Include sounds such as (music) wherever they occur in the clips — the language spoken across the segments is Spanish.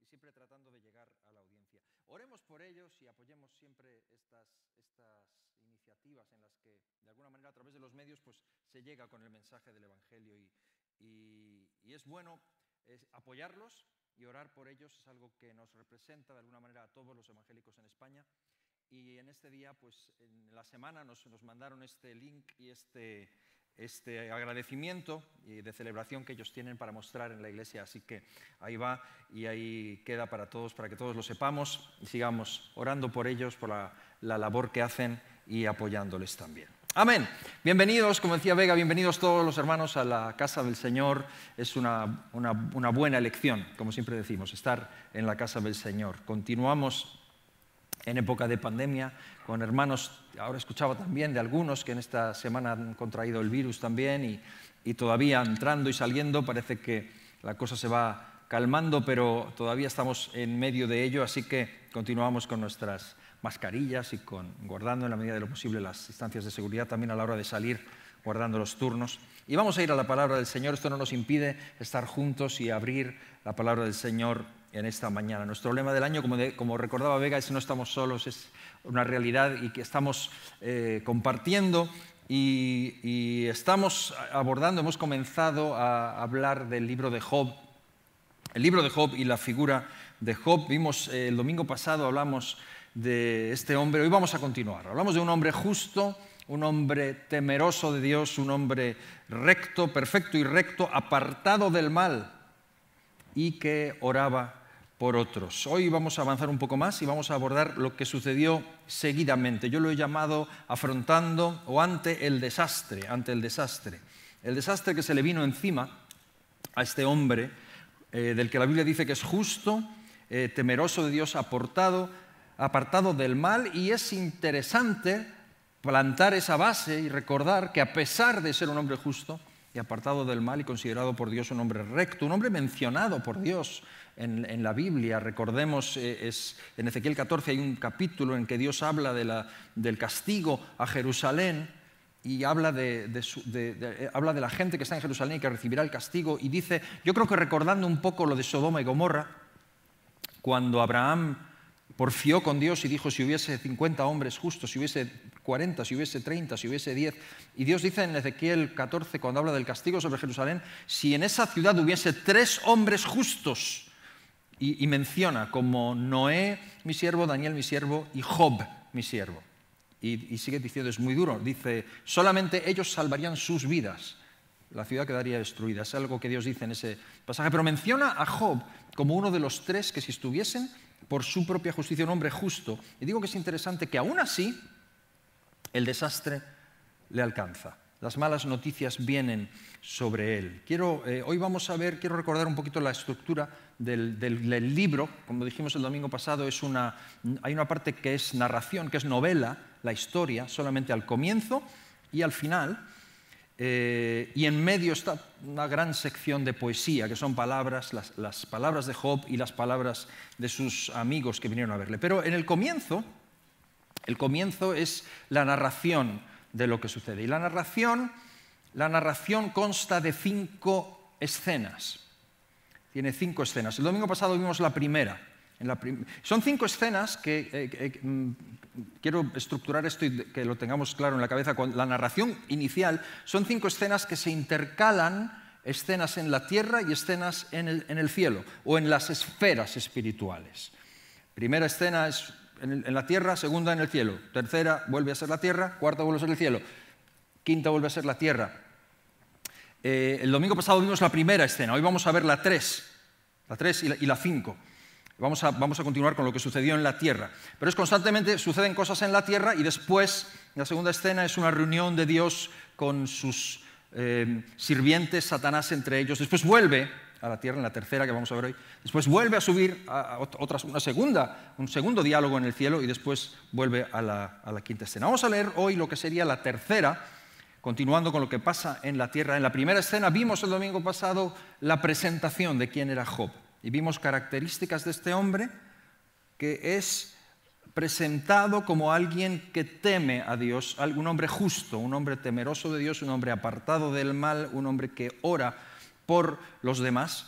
y siempre tratando de llegar a la audiencia. Oremos por ellos y apoyemos siempre estas, estas iniciativas en las que, de alguna manera, a través de los medios, pues, se llega con el mensaje del Evangelio y, y, y es bueno es apoyarlos y orar por ellos es algo que nos representa de alguna manera a todos los evangélicos en España. Y en este día, pues en la semana nos, nos mandaron este link y este, este agradecimiento y de celebración que ellos tienen para mostrar en la iglesia. Así que ahí va y ahí queda para todos, para que todos lo sepamos y sigamos orando por ellos, por la, labor que hacen y apoyándoles también. Amén. Bienvenidos, como decía Vega, bienvenidos todos los hermanos a la casa del Señor. Es una buena elección, como siempre decimos, estar en la casa del Señor. Continuamos en época de pandemia, con hermanos, ahora escuchaba también de algunos que en esta semana han contraído el virus también y, todavía entrando y saliendo, parece que la cosa se va calmando, pero todavía estamos en medio de ello, así que continuamos con nuestras mascarillas y con, guardando en la medida de lo posible las distancias de seguridad también a la hora de salir, guardando los turnos. Y vamos a ir a la palabra del Señor, esto no nos impide estar juntos y abrir la palabra del Señor en esta mañana. Nuestro lema del año, como, como, recordaba Vega, es no estamos solos, es una realidad y que estamos eh, compartiendo y, estamos abordando, hemos comenzado a hablar del libro de Job, el libro de Job y la figura de Job. Vimos eh, el domingo pasado, hablamos de este hombre, hoy vamos a continuar. Hablamos de un hombre justo, un hombre temeroso de Dios, un hombre recto, perfecto y recto, apartado del mal y que oraba otros. Hoy vamos a avanzar un poco más y vamos a abordar lo que sucedió seguidamente. Yo lo he llamado afrontando o ante el desastre, ante el desastre. El desastre que se le vino encima a este hombre, eh, del que la Biblia dice que es justo, eh, temeroso de Dios, aportado, apartado del mal, y es interesante plantar esa base y recordar que a pesar de ser un hombre justo, y apartado del mal y considerado por Dios un hombre recto, un hombre mencionado por Dios en, la Biblia. Recordemos, eh, es, en Ezequiel 14 hay un capítulo en que Dios habla de la, del castigo a Jerusalén y habla de, eh, habla de la gente que está en Jerusalén y que recibirá el castigo y dice, yo creo que recordando un poco lo de Sodoma y Gomorra, cuando Abraham porfió con Dios y dijo, si hubiese 50 hombres justos, si hubiese 40, si hubiese 30, si hubiese 10. Y Dios dice en Ezequiel 14, cuando habla del castigo sobre Jerusalén, si en esa ciudad hubiese tres hombres justos, y, menciona como Noé, mi siervo, Daniel, mi siervo, y Job, mi siervo. y sigue diciendo, es muy duro, dice, solamente ellos salvarían sus vidas la ciudad quedaría destruida. Es algo que Dios dice en ese pasaje. Pero menciona a Job como uno de los tres que si estuviesen por su propia justicia, un hombre justo. Y digo que es interesante que aún así el desastre le alcanza. Las malas noticias vienen sobre él. Quiero, eh, hoy vamos a ver, quiero recordar un poquito la estructura del, del libro. Como dijimos el domingo pasado, es una, hay una parte que es narración, que es novela, la historia, solamente al comienzo y al final. Eh, y en medio está una gran sección de poesía, que son palabras, las, palabras de Job y las palabras de sus amigos que vinieron a verle. Pero en el comienzo, el comienzo es la narración de lo que sucede. Y la narración, la narración consta de cinco escenas. Tiene cinco escenas. El domingo pasado vimos la primera. Son cinco escenas que eh, eh, mm, quiero estructurar esto y que lo tengamos claro en la cabeza. Con la narración inicial son cinco escenas que se intercalan escenas en la tierra y escenas en el, cielo o en las esferas espirituales. Primera escena es en, la tierra, segunda en el cielo, tercera vuelve a ser la tierra, cuarta vuelve a ser el cielo, quinta vuelve a ser la tierra. Eh, el domingo pasado vimos la primera escena, hoy vamos a ver la tres, la tres y la, y la cinco. Vamos a, continuar con lo que sucedió en la tierra. Pero es constantemente, suceden cosas en la tierra y después, la segunda escena es una reunión de Dios con sus eh, sirvientes, Satanás entre ellos. Después vuelve a la tierra, en la tercera que vamos a ver hoy. Después vuelve a subir a una segunda, un segundo diálogo en el cielo y después vuelve a la, a la, quinta escena. Vamos a leer hoy lo que sería la tercera, continuando con lo que pasa en la tierra. En la primera escena vimos el domingo pasado la presentación de quién era Job y vimos características de este hombre que es presentado como alguien que teme a Dios, un hombre justo, un hombre temeroso de Dios, un hombre apartado del mal, un hombre que ora por los demás.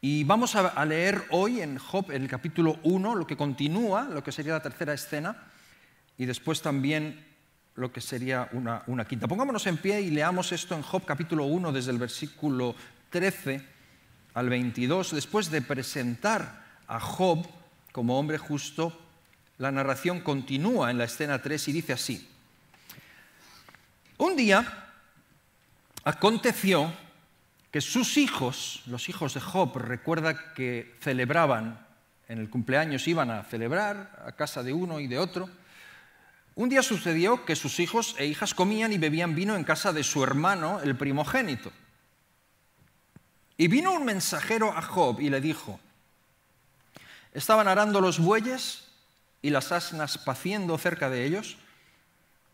Y vamos a leer hoy en Job, en el capítulo 1, lo que continúa, lo que sería la tercera escena, y después también lo que sería una, quinta. Pongámonos en pie y leamos esto en Job capítulo 1 desde el versículo 13 al 22, después de presentar a Job como hombre justo, la narración continúa en la escena 3 y dice así. Un día aconteció que sus hijos, los hijos de Job, recuerda que celebraban, en el cumpleaños iban a celebrar a casa de uno y de otro, un día sucedió que sus hijos e hijas comían y bebían vino en casa de su hermano, el primogénito. Y vino un mensajero a Job y le dijo, estaban arando los bueyes y las asnas paciendo cerca de ellos,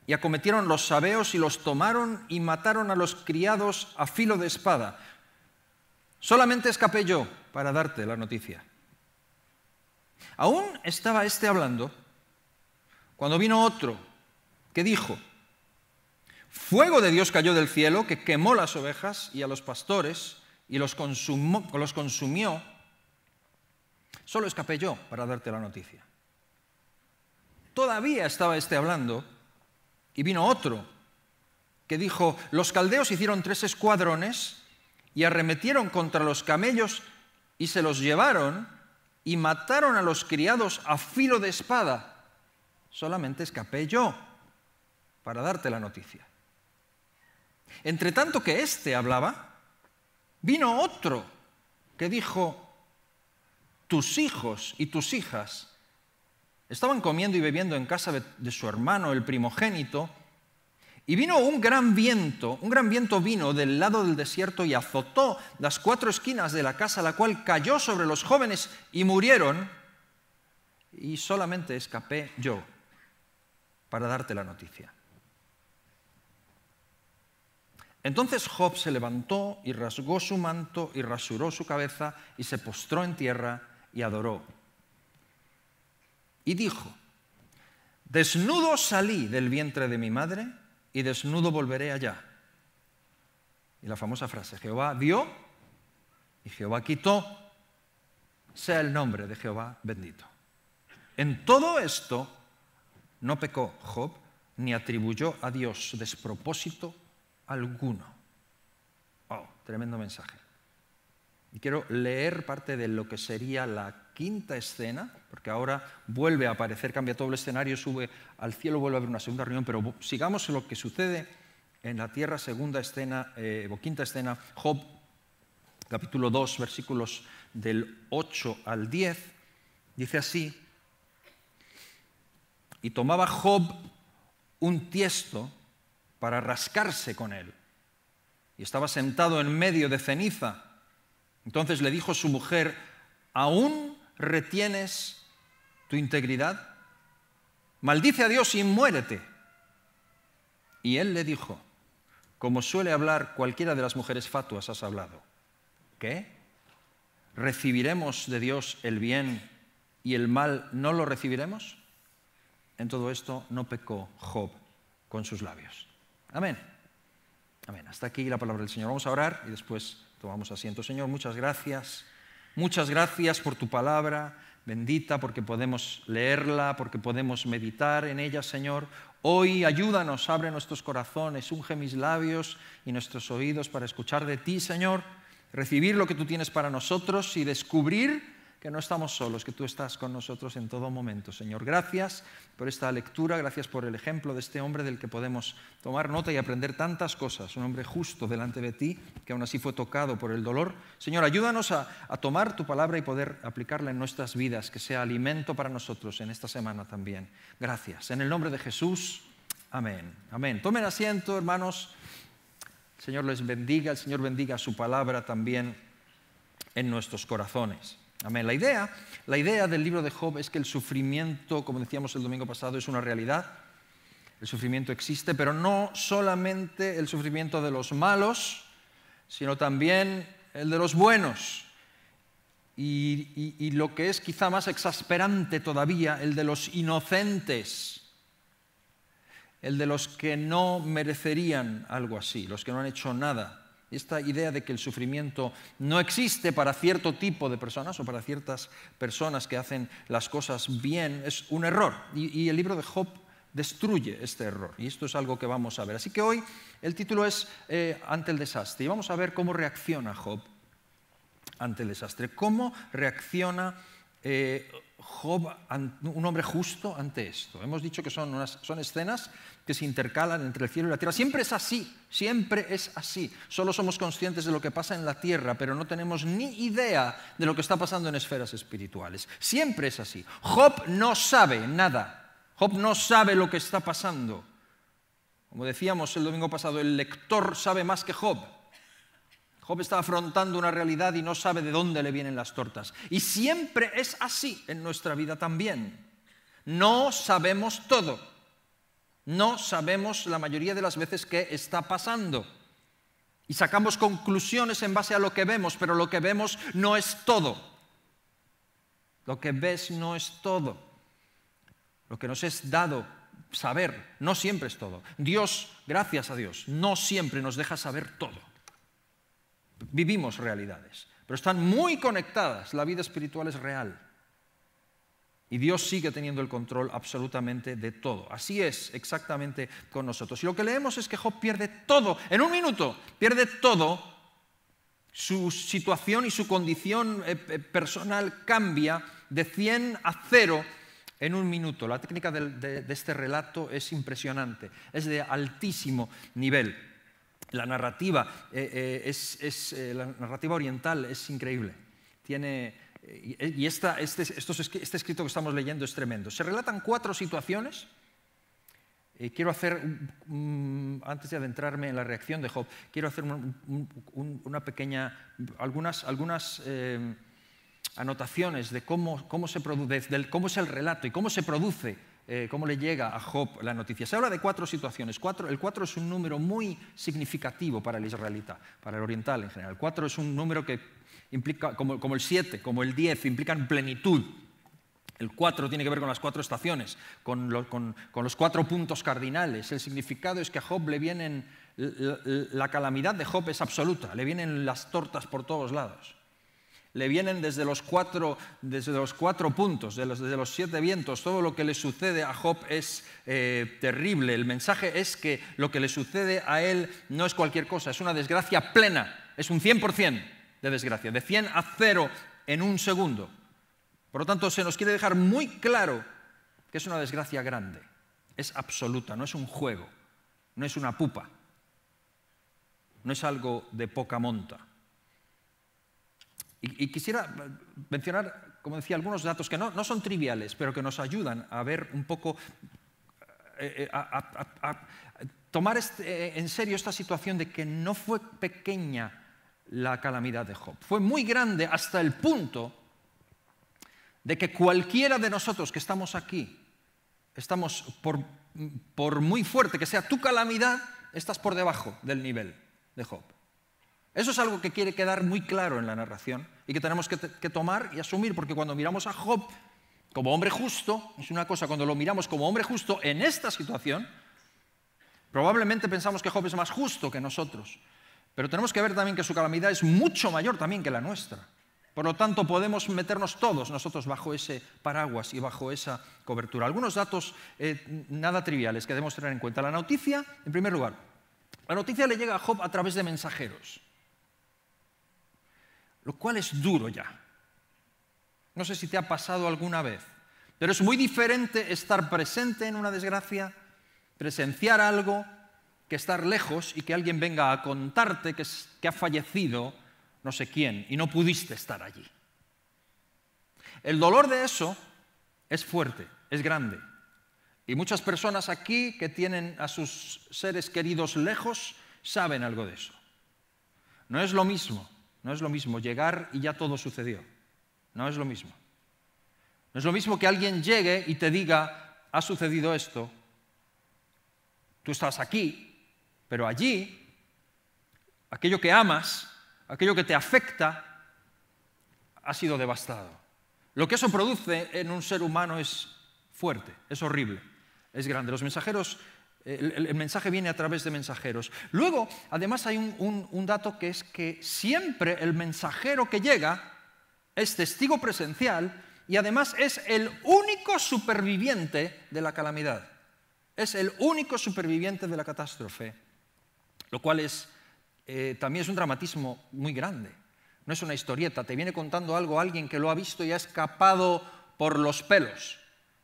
y acometieron los sabeos y los tomaron y mataron a los criados a filo de espada. Solamente escapé yo para darte la noticia. Aún estaba este hablando cuando vino otro que dijo, fuego de Dios cayó del cielo que quemó las ovejas y a los pastores, y los, los consumió, solo escapé yo para darte la noticia. Todavía estaba este hablando y vino otro que dijo, los caldeos hicieron tres escuadrones y arremetieron contra los camellos y se los llevaron y mataron a los criados a filo de espada. Solamente escapé yo para darte la noticia. Entre tanto que éste hablaba, Vino otro que dijo, tus hijos y tus hijas estaban comiendo y bebiendo en casa de su hermano, el primogénito, y vino un gran viento, un gran viento vino del lado del desierto y azotó las cuatro esquinas de la casa, la cual cayó sobre los jóvenes y murieron. Y solamente escapé yo para darte la noticia. Entonces Job se levantó y rasgó su manto y rasuró su cabeza y se postró en tierra y adoró. Y dijo, desnudo salí del vientre de mi madre y desnudo volveré allá. Y la famosa frase, Jehová dio y Jehová quitó, sea el nombre de Jehová bendito. En todo esto no pecó Job ni atribuyó a Dios despropósito alguno. Oh, tremendo mensaje. Y quiero leer parte de lo que sería la quinta escena, porque ahora vuelve a aparecer, cambia todo el escenario, sube al cielo, vuelve a haber una segunda reunión, pero sigamos en lo que sucede en la tierra, segunda escena, eh, o quinta escena, Job, capítulo 2, versículos del 8 al 10, dice así, y tomaba Job un tiesto para rascarse con él. Y estaba sentado en medio de ceniza. Entonces le dijo su mujer, ¿aún retienes tu integridad? Maldice a Dios y muérete. Y él le dijo, como suele hablar cualquiera de las mujeres fatuas, has hablado. ¿Qué? ¿Recibiremos de Dios el bien y el mal no lo recibiremos? En todo esto no pecó Job con sus labios. Amén. Amén. Hasta aquí la palabra del Señor. Vamos a orar y después tomamos asiento. Señor, muchas gracias. Muchas gracias por tu palabra bendita, porque podemos leerla, porque podemos meditar en ella, Señor. Hoy ayúdanos, abre nuestros corazones, unge mis labios y nuestros oídos para escuchar de ti, Señor, recibir lo que tú tienes para nosotros y descubrir que no estamos solos, que tú estás con nosotros en todo momento. Señor, gracias por esta lectura, gracias por el ejemplo de este hombre del que podemos tomar nota y aprender tantas cosas. Un hombre justo delante de ti, que aún así fue tocado por el dolor. Señor, ayúdanos a, tomar tu palabra y poder aplicarla en nuestras vidas, que sea alimento para nosotros en esta semana también. Gracias. En el nombre de Jesús, amén. Amén. Tomen asiento, hermanos. El Señor les bendiga, el Señor bendiga su palabra también en nuestros corazones. Amén. La idea, la idea del libro de Job es que el sufrimiento, como decíamos el domingo pasado, es una realidad. El sufrimiento existe, pero no solamente el sufrimiento de los malos, sino también el de los buenos. y lo que es quizá más exasperante todavía, el de los inocentes, el de los que no merecerían algo así, los que no han hecho nada esta idea de que el sufrimiento no existe para cierto tipo de personas o para ciertas personas que hacen las cosas bien es un error. Y, el libro de Job destruye este error. Y esto es algo que vamos a ver. Así que hoy el título es eh, Ante el desastre. Y vamos a ver cómo reacciona Job ante el desastre. ¿Cómo reacciona eh, Job, un hombre justo ante esto. Hemos dicho que son, escenas que se intercalan entre el cielo y la tierra. Siempre es así, siempre es así. Solo somos conscientes de lo que pasa en la tierra, pero no tenemos ni idea de lo que está pasando en esferas espirituales. Siempre es así. Job no sabe nada. Job no sabe lo que está pasando. Como decíamos el domingo pasado, el lector sabe más que Job. Job está afrontando una realidad y no sabe de dónde le vienen las tortas. Y siempre es así en nuestra vida también. No sabemos todo. No sabemos la mayoría de las veces qué está pasando. Y sacamos conclusiones en base a lo que vemos, pero lo que vemos no es todo. Lo que ves no es todo. Lo que nos es dado saber no siempre es todo. Dios, gracias a Dios, no siempre nos deja saber todo vivimos realidades, pero están muy conectadas. La vida espiritual es real. Y Dios sigue teniendo el control absolutamente de todo. Así es exactamente con nosotros. Y lo que leemos es que Job pierde todo, en un minuto, pierde todo. Su situación y su condición eh, eh, personal cambia de 100 a 0 en un minuto. La técnica de, este relato es impresionante, es de altísimo nivel. La narrativa, eh, eh, es, eh, la narrativa oriental es increíble. Tiene, y esta, este, estos, este escrito que estamos leyendo es tremendo. Se relatan cuatro situaciones. quiero hacer, antes de adentrarme en la reacción de Job, quiero hacer una pequeña, algunas, algunas anotaciones de cómo, cómo, se produce, del, cómo es el relato y cómo se produce eh, cómo le llega a Job la noticia. Se habla de cuatro situaciones. Cuatro, el cuatro es un número muy significativo para el israelita, para el oriental en general. El cuatro es un número que implica, como, el 7, como el 10, implican plenitud. El cuatro tiene que ver con las cuatro estaciones, con, los cuatro puntos cardinales. El significado es que a Job le vienen, la calamidad de Job es absoluta, le vienen las tortas por todos lados le vienen desde los cuatro, desde los puntos, de los, desde los siete vientos. Todo lo que le sucede a Job es eh, terrible. El mensaje es que lo que le sucede a él no es cualquier cosa, es una desgracia plena, es un 100% de desgracia, de 100 a 0 en un segundo. Por lo tanto, se nos quiere dejar muy claro que es una desgracia grande, es absoluta, no es un juego, no es una pupa, no es algo de poca monta. Y, quisiera eh, mencionar, como decía, algunos datos que no, son triviales, pero que nos ayudan a ver un poco, eh, eh, a, tomar este, en serio esta situación de que no fue pequeña la calamidad de Job. Fue muy grande hasta el punto de que cualquiera de nosotros que estamos aquí, estamos por muy fuerte que sea tu calamidad, estás por debajo del nivel de Job. Eso es algo que quiere quedar muy claro en la narración y que tenemos que, tomar y asumir, porque cuando miramos a Job como hombre justo, es una cosa, cuando lo miramos como hombre justo en esta situación, probablemente pensamos que Job es más justo que nosotros, pero tenemos que ver también que su calamidad es mucho mayor también que la nuestra. Por lo tanto, podemos meternos todos nosotros bajo ese paraguas y bajo esa cobertura. Algunos datos eh, nada triviales que debemos tener en cuenta. La noticia, en primer lugar, la noticia le llega a Job a través de mensajeros lo cual es duro ya. No sé si te ha pasado alguna vez, pero es muy diferente estar presente en una desgracia, presenciar algo, que estar lejos y que alguien venga a contarte que, ha fallecido no sé quién y no pudiste estar allí. El dolor de eso es fuerte, es grande. Y muchas personas aquí que tienen a sus seres queridos lejos saben algo de eso. No es lo mismo no es lo mismo llegar y ya todo sucedió. No es lo mismo. No es lo mismo que alguien llegue y te diga, ha sucedido esto, tú estás aquí, pero allí, aquello que amas, aquello que te afecta, ha sido devastado. Lo que eso produce en un ser humano es fuerte, es horrible, es grande. Los mensajeros el, mensaje viene a través de mensajeros. Luego, además, hay un, dato que es que siempre el mensajero que llega es testigo presencial y además es el único superviviente de la calamidad. Es el único superviviente de la catástrofe, lo cual es, eh, también es un dramatismo muy grande. No es una historieta, te viene contando algo alguien que lo ha visto y ha escapado por los pelos,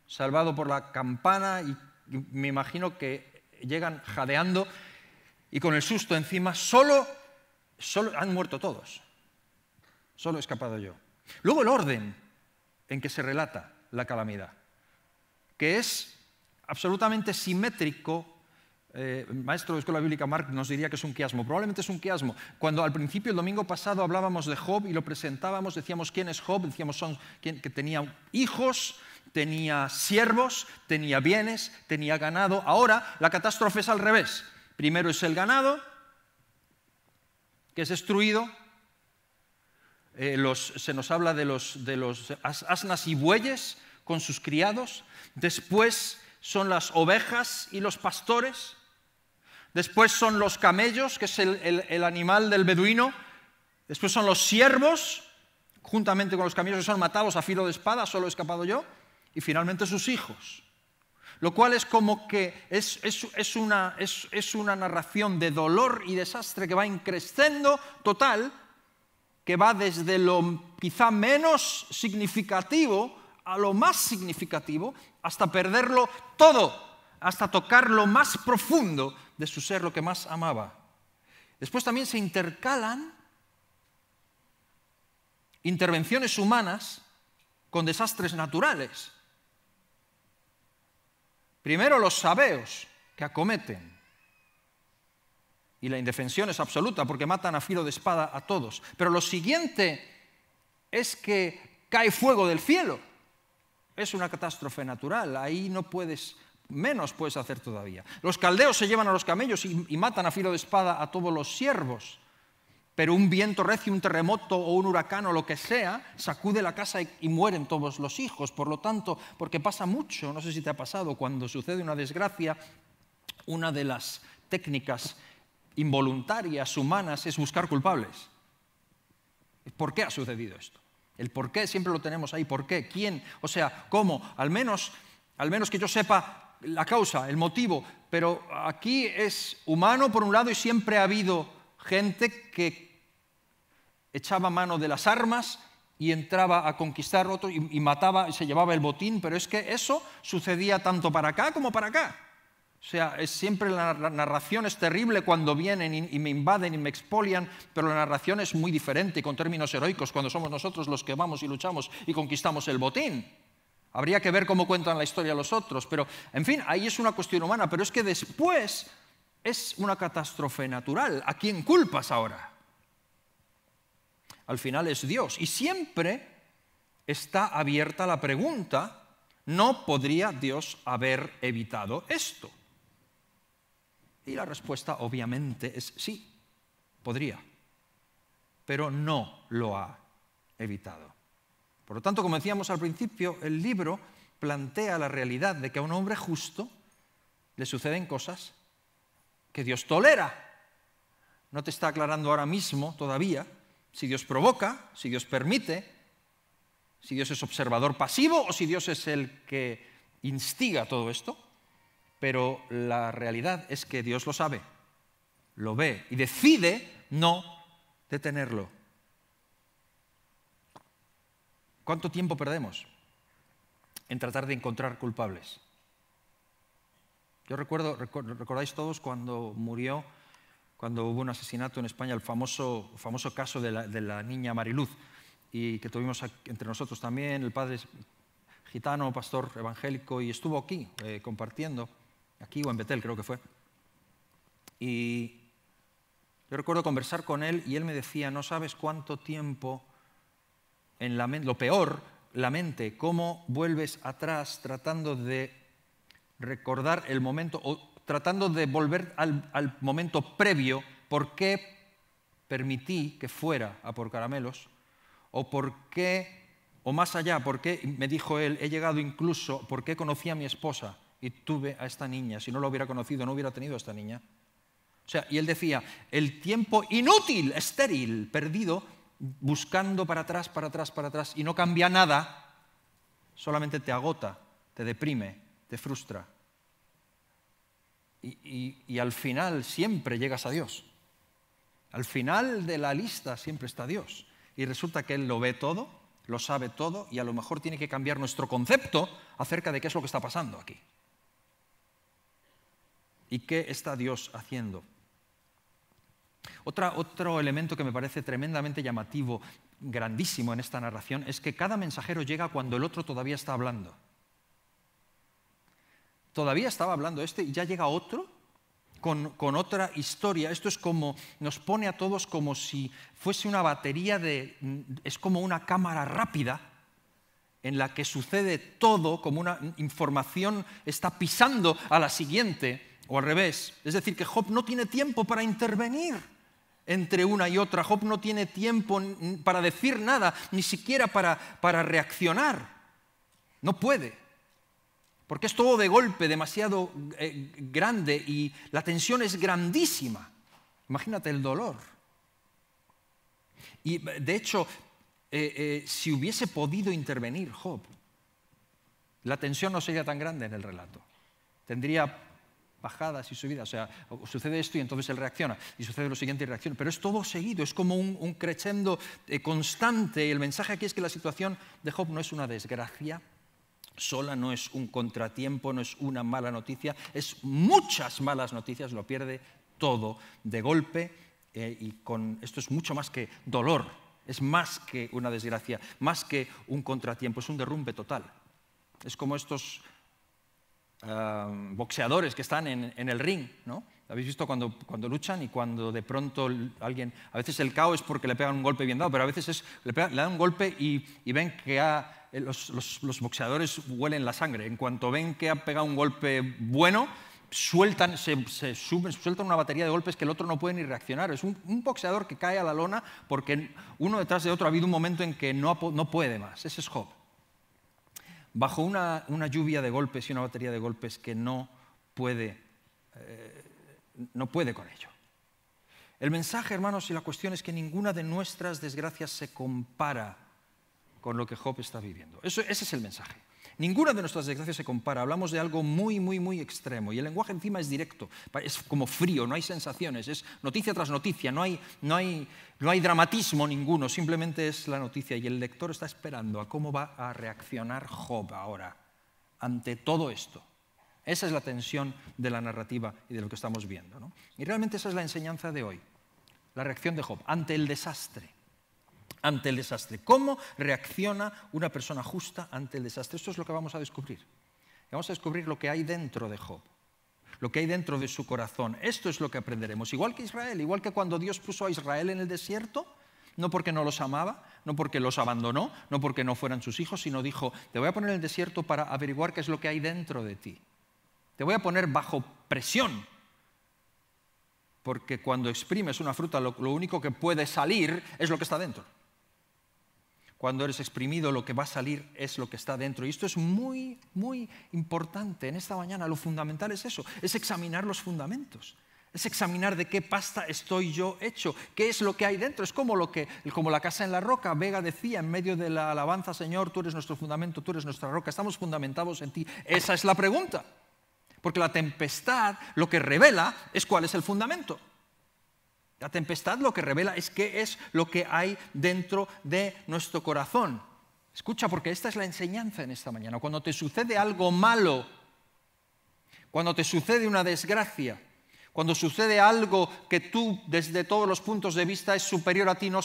salvado por la campana y me imagino que llegan jadeando y con el susto encima, solo, solo han muerto todos. Solo he escapado yo. Luego el orden en que se relata la calamidad, que es absolutamente simétrico. Eh, maestro de Escuela Bíblica Mark nos diría que es un quiasmo, probablemente es un quiasmo. Cuando al principio, el domingo pasado, hablábamos de Job y lo presentábamos, decíamos quién es Job, decíamos son, que tenía hijos, tenía siervos, tenía bienes, tenía ganado. Ahora la catástrofe es al revés. Primero es el ganado, que es destruido. Eh, se nos habla de los, asnas y bueyes con sus criados. Después son las ovejas y los pastores. Después son los camellos, que es el, el animal del beduino. Después son los siervos, juntamente con los camellos que son matados a filo de espada, solo he escapado yo y finalmente sus hijos. Lo cual es como que es, una, una narración de dolor y desastre que va increciendo total, que va desde lo quizá menos significativo a lo más significativo, hasta perderlo todo, hasta tocar lo más profundo de su ser, lo que más amaba. Después también se intercalan intervenciones humanas con desastres naturales. Primero los sabeos que acometen. Y la indefensión es absoluta porque matan a filo de espada a todos. Pero lo siguiente es que cae fuego del cielo. Es una catástrofe natural. Ahí no puedes, menos puedes hacer todavía. Los caldeos se llevan a los camellos y, matan a filo de espada a todos los siervos pero un viento recio, un terremoto o un huracán o lo que sea, sacude la casa y mueren todos los hijos. Por lo tanto, porque pasa mucho, no sé si te ha pasado, cuando sucede una desgracia, una de las técnicas involuntarias, humanas, es buscar culpables. ¿Por qué ha sucedido esto? El por qué siempre lo tenemos ahí. ¿Por qué? ¿Quién? O sea, ¿cómo? Al menos, al menos que yo sepa la causa, el motivo. Pero aquí es humano por un lado y siempre ha habido gente que echaba mano de las armas y entraba a conquistar otros y, mataba y se llevaba el botín, pero es que eso sucedía tanto para acá como para acá. O sea, siempre la, narración es terrible cuando vienen y, me invaden y me expolian, pero la narración es muy diferente con términos heroicos cuando somos nosotros los que vamos y luchamos y conquistamos el botín. Habría que ver cómo cuentan la historia los otros, pero en fin, ahí es una cuestión humana, pero es que después es una catástrofe natural. ¿A quién culpas ahora? Al final es Dios. Y siempre está abierta la pregunta, ¿no podría Dios haber evitado esto? Y la respuesta obviamente es sí, podría, pero no lo ha evitado. Por lo tanto, como decíamos al principio, el libro plantea la realidad de que a un hombre justo le suceden cosas que Dios tolera. No te está aclarando ahora mismo todavía si Dios provoca, si Dios permite, si Dios es observador pasivo o si Dios es el que instiga todo esto. Pero la realidad es que Dios lo sabe, lo ve y decide no detenerlo. ¿Cuánto tiempo perdemos en tratar de encontrar culpables? Yo recuerdo, recordáis todos cuando murió, cuando hubo un asesinato en España, el famoso, famoso caso de la, niña Mariluz, y que tuvimos entre nosotros también el padre gitano, pastor evangélico, y estuvo aquí eh, compartiendo, aquí o en Betel creo que fue. Y yo recuerdo conversar con él y él me decía, no sabes cuánto tiempo en la lo peor, la mente, cómo vuelves atrás tratando de recordar el momento, o tratando de volver al, momento previo, por qué permití que fuera a por caramelos, o por qué, o más allá, por qué, me dijo él, he llegado incluso, por qué conocí a mi esposa y tuve a esta niña, si no lo hubiera conocido, no hubiera tenido a esta niña. O sea, y él decía, el tiempo inútil, estéril, perdido, buscando para atrás, para atrás, para atrás, y no cambia nada, solamente te agota, te deprime, te frustra. Y, al final siempre llegas a Dios. Al final de la lista siempre está Dios. Y resulta que Él lo ve todo, lo sabe todo y a lo mejor tiene que cambiar nuestro concepto acerca de qué es lo que está pasando aquí. ¿Y qué está Dios haciendo? otro elemento que me parece tremendamente llamativo, grandísimo en esta narración, es que cada mensajero llega cuando el otro todavía está hablando. Todavía estaba hablando este y ya llega otro con, otra historia. Esto es como, nos pone a todos como si fuese una batería de, es como una cámara rápida en la que sucede todo, como una información está pisando a la siguiente o al revés. Es decir, que Job no tiene tiempo para intervenir entre una y otra. Job no tiene tiempo para decir nada, ni siquiera para, para reaccionar. No puede porque es todo de golpe, demasiado eh, grande y la tensión es grandísima. Imagínate el dolor. Y de hecho, eh, eh, si hubiese podido intervenir Job, la tensión no sería tan grande en el relato. Tendría bajadas y subidas. O sea, sucede esto y entonces él reacciona. Y sucede lo siguiente y reacciona. Pero es todo seguido, es como un, un crescendo constante. El mensaje aquí es que la situación de Job no es una desgracia, sola no es un contratiempo, no es una mala noticia, es muchas malas noticias, lo pierde todo de golpe eh, y con esto es mucho más que dolor, es más que una desgracia, más que un contratiempo, es un derrumbe total. Es como estos ah, boxeadores que están en, el ring, ¿no? ¿Habéis visto cuando, cuando, luchan y cuando de pronto alguien... A veces el caos es porque le pegan un golpe bien dado, pero a veces es, le, dan un golpe y, y ven que ha eh, los, boxeadores huelen la sangre. En cuanto ven que ha pegado un golpe bueno, sueltan, se, suben, sueltan una batería de golpes que el otro no puede ni reaccionar. Es un, boxeador que cae a la lona porque uno detrás de otro ha habido un momento en que no, puede más. Ese es Job. Bajo una, lluvia de golpes y una batería de golpes que no puede, eh, no puede con ello. El mensaje, hermanos, y la cuestión es que ninguna de nuestras desgracias se compara con lo que Job está viviendo. ese es el mensaje. Ninguna de nuestras desgracias se compara. Hablamos de algo muy, muy, muy extremo. Y el lenguaje encima es directo. Es como frío, no hay sensaciones. Es noticia tras noticia. No hay, no hay, no hay dramatismo ninguno. Simplemente es la noticia. Y el lector está esperando a cómo va a reaccionar Job ahora ante todo esto. Esa es la tensión de la narrativa y de lo que estamos viendo. Y realmente esa es la enseñanza de hoy. La reacción de Job ante el desastre ante el desastre. ¿Cómo reacciona una persona justa ante el desastre? Esto es lo que vamos a descubrir. Vamos a descubrir lo que hay dentro de Job lo que hay dentro de su corazón. Esto es lo que aprenderemos. Igual que Israel, igual que cuando Dios puso a Israel en el desierto, no porque no los amaba, no porque los abandonó, no porque no fueran sus hijos, sino dijo, te voy a poner en el desierto para averiguar qué es lo que hay dentro de ti. Te voy a poner bajo presión, porque cuando exprimes una fruta lo, lo único que puede salir es lo que está dentro cuando eres exprimido, lo que va a salir es lo que está dentro. Y esto es muy, muy importante en esta mañana. Lo fundamental es eso, es examinar los fundamentos. Es examinar de qué pasta estoy yo hecho, qué es lo que hay dentro. Es como, lo que, como la casa en la roca. Vega decía en medio de la alabanza, Señor, tú eres nuestro fundamento, tú eres nuestra roca, estamos fundamentados en ti. Esa es la pregunta. Porque la tempestad lo que revela es cuál es el fundamento. La tempestad lo que revela es qué es lo que hay dentro de nuestro corazón. Escucha, porque esta es la enseñanza en esta mañana. Cuando te sucede algo malo, cuando te sucede una desgracia, cuando sucede algo que tú desde todos los puntos de vista es superior a ti, no,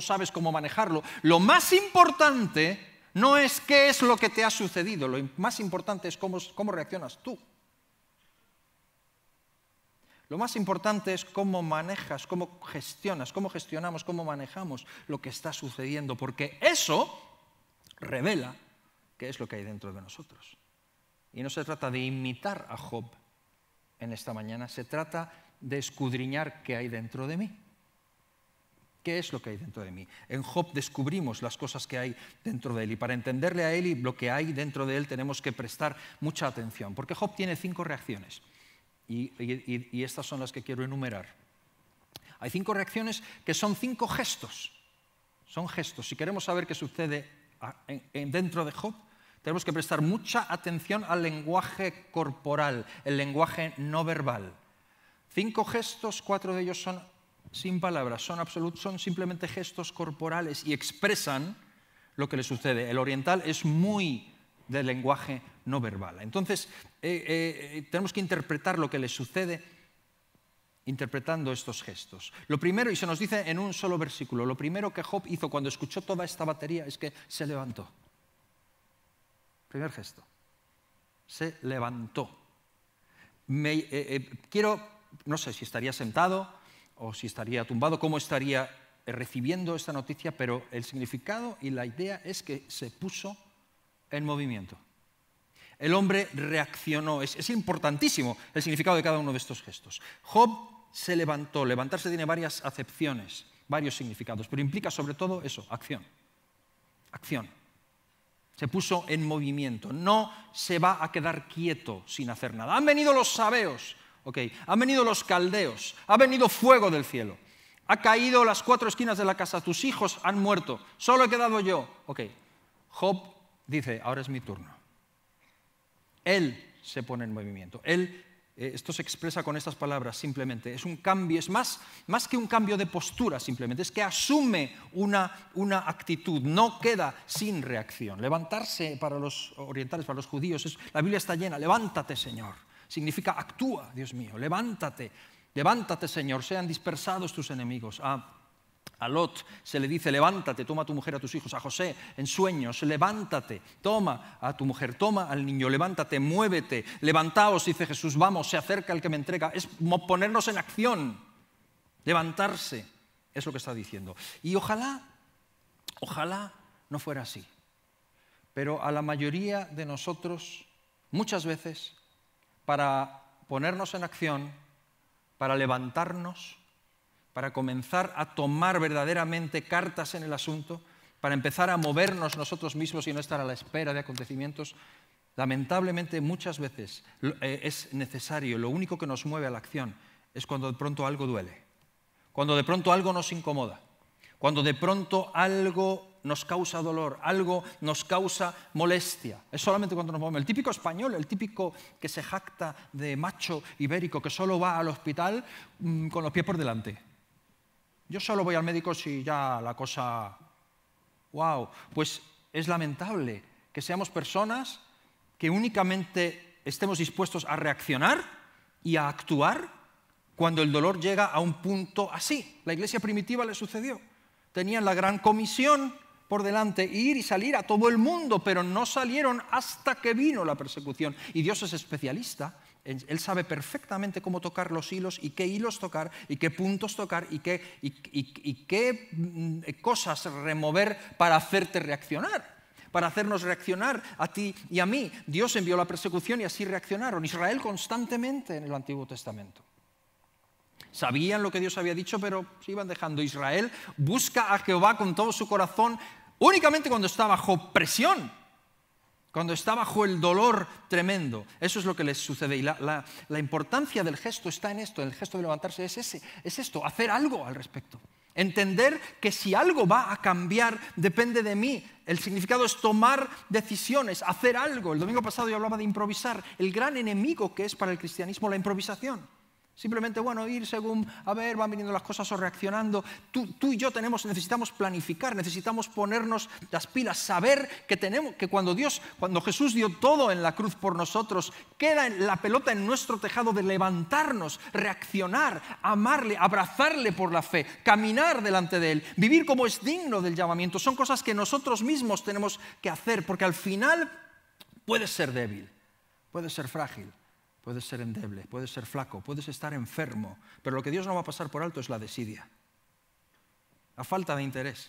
sabes cómo manejarlo, lo más importante no es qué es lo que te ha sucedido, lo más importante es cómo reaccionas tú. Lo más importante es cómo manejas, cómo gestionas, cómo gestionamos, cómo manejamos lo que está sucediendo, porque eso revela qué es lo que hay dentro de nosotros. Y no se trata de imitar a Job en esta mañana, se trata de escudriñar qué hay dentro de mí. ¿Qué es lo que hay dentro de mí? En Job descubrimos las cosas que hay dentro de él y para entenderle a él y lo que hay dentro de él tenemos que prestar mucha atención, porque Job tiene cinco reacciones. Y, estas son las que quiero enumerar. Hay cinco reacciones que son cinco gestos. Son gestos. Si queremos saber qué sucede dentro de Job, tenemos que prestar mucha atención al lenguaje corporal, el lenguaje no verbal. Cinco gestos, cuatro de ellos son sin palabras, son absolutos, son simplemente gestos corporales y expresan lo que le sucede. El oriental es muy del lenguaje no verbal. Entonces, eh, eh, tenemos que interpretar lo que le sucede interpretando estos gestos. Lo primero, y se nos dice en un solo versículo, lo primero que Job hizo cuando escuchó toda esta batería es que se levantó. Primer gesto. Se levantó. Me, eh, quiero, no sé si estaría sentado o si estaría tumbado, cómo estaría recibiendo esta noticia, pero el significado y la idea es que se puso en movimiento. El hombre reaccionó. Es, importantísimo el significado de cada uno de estos gestos. Job se levantó. Levantarse tiene varias acepciones, varios significados, pero implica sobre todo eso, acción. Acción. Se puso en movimiento. No se va a quedar quieto sin hacer nada. Han venido los sabeos, han venido los caldeos, ha venido fuego del cielo. Ha caído las cuatro esquinas de la casa, tus hijos han muerto, solo he quedado yo. Ok. Job dice, ahora es mi turno. Él se pone en movimiento. Él, eh, esto se expresa con estas palabras simplemente. Es un cambio, es más, más que un cambio de postura simplemente, es que asume una, una actitud, no queda sin reacción. Levantarse para los orientales, para los judíos, la Biblia está llena, levántate Señor. Significa actúa, Dios mío, levántate, levántate Señor, sean dispersados tus enemigos. Ah, a Lot se le dice, levántate, toma a tu mujer, a tus hijos, a José, en sueños, levántate, toma a tu mujer, toma al niño, levántate, muévete, levantaos, dice Jesús, vamos, se acerca el que me entrega. Es ponernos en acción, levantarse, es lo que está diciendo. Y ojalá, ojalá no fuera así. Pero a la mayoría de nosotros, muchas veces, para ponernos en acción, para levantarnos, para comenzar a tomar verdaderamente cartas en el asunto, para empezar a movernos nosotros mismos y no estar a la espera de acontecimientos, lamentablemente muchas veces eh, es necesario, lo único que nos mueve a la acción es cuando de pronto algo duele, cuando de pronto algo nos incomoda, cuando de pronto algo nos causa dolor, algo nos causa molestia. Es solamente cuando nos movemos. El típico español, el típico que se jacta de macho ibérico, que solo va al hospital mm, con los pies por delante. Yo solo voy al médico si ya la cosa... ¡Wow! Pues es lamentable que seamos personas que únicamente estemos dispuestos a reaccionar y a actuar cuando el dolor llega a un punto así. La iglesia primitiva le sucedió. Tenían la gran comisión por delante, ir y salir a todo el mundo, pero no salieron hasta que vino la persecución. Y Dios es especialista él sabe perfectamente cómo tocar los hilos y qué hilos tocar y qué puntos tocar y qué, y, qué mm, cosas remover para hacerte reaccionar para hacernos reaccionar a ti y a mí. Dios envió la persecución y así reaccionaron. Israel constantemente en el Antiguo Testamento. Sabían lo que Dios había dicho, pero se iban dejando. Israel busca a Jehová con todo su corazón únicamente cuando está bajo presión cuando está bajo el dolor tremendo. Eso es lo que les sucede. Y la, importancia del gesto está en esto, el gesto de levantarse es, ese, es esto, hacer algo al respecto. Entender que si algo va a cambiar depende de mí. El significado es tomar decisiones, hacer algo. El domingo pasado yo hablaba de improvisar. El gran enemigo que es para el cristianismo la improvisación. Simplemente, bueno, ir según, a ver, van viniendo las cosas o reaccionando. Tú, y yo tenemos, necesitamos planificar, necesitamos ponernos las pilas, saber que tenemos, que cuando Dios, cuando Jesús dio todo en la cruz por nosotros, queda la pelota en nuestro tejado de levantarnos, reaccionar, amarle, abrazarle por la fe, caminar delante de Él, vivir como es digno del llamamiento. Son cosas que nosotros mismos tenemos que hacer, porque al final puede ser débil, puede ser frágil puedes ser endeble, puedes ser flaco, puedes estar enfermo, pero lo que Dios no va a pasar por alto es la desidia, la falta de interés,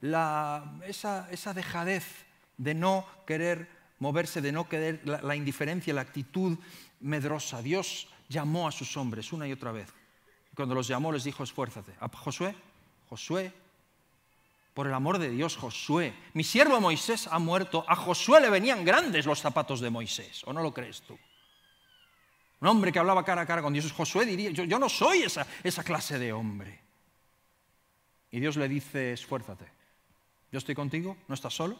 esa, dejadez de no querer moverse, de no querer la, indiferencia, la actitud medrosa. Dios llamó a sus hombres una y otra vez. Cuando los llamó les dijo, esfuérzate. A Josué, Josué por el amor de Dios, Josué, mi siervo Moisés ha muerto. A Josué le venían grandes los zapatos de Moisés, ¿o no lo crees tú? Un hombre que hablaba cara a cara con Dios. Josué diría, yo, no soy esa, esa clase de hombre. Y Dios le dice, esfuérzate. Yo estoy contigo, no estás solo,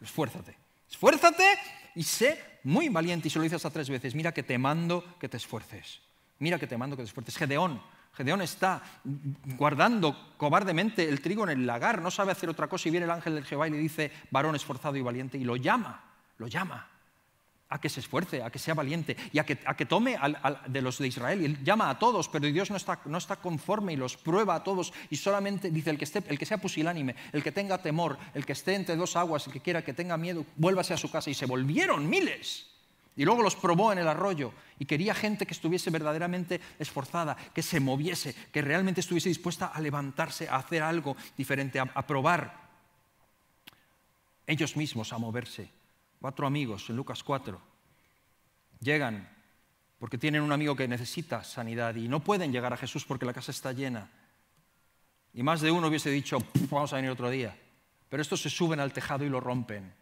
esfuérzate. Esfuérzate y sé muy valiente. Y se lo dice hasta tres veces, mira que te mando que te esfuerces. Mira que te mando que te esfuerces. Gedeón Gedeón está guardando cobardemente el trigo en el lagar, no sabe hacer otra cosa y viene el ángel del Jehová y le dice, varón esforzado y valiente, y lo llama, lo llama a que se esfuerce, a que sea valiente y a que, a que tome de los de Israel. Y él llama a todos, pero Dios no está, no está conforme y los prueba a todos. Y solamente dice el que, esté, el que sea pusilánime, el que tenga temor, el que esté entre dos aguas, el que quiera, que tenga miedo, vuélvase a su casa. Y se volvieron miles. Y luego los probó en el arroyo y quería gente que estuviese verdaderamente esforzada, que se moviese, que realmente estuviese dispuesta a levantarse, a hacer algo diferente, a, probar ellos mismos a moverse. Cuatro amigos en Lucas 4 llegan porque tienen un amigo que necesita sanidad y no pueden llegar a Jesús porque la casa está llena. Y más de uno hubiese dicho, vamos a venir otro día. Pero estos se suben al tejado y lo rompen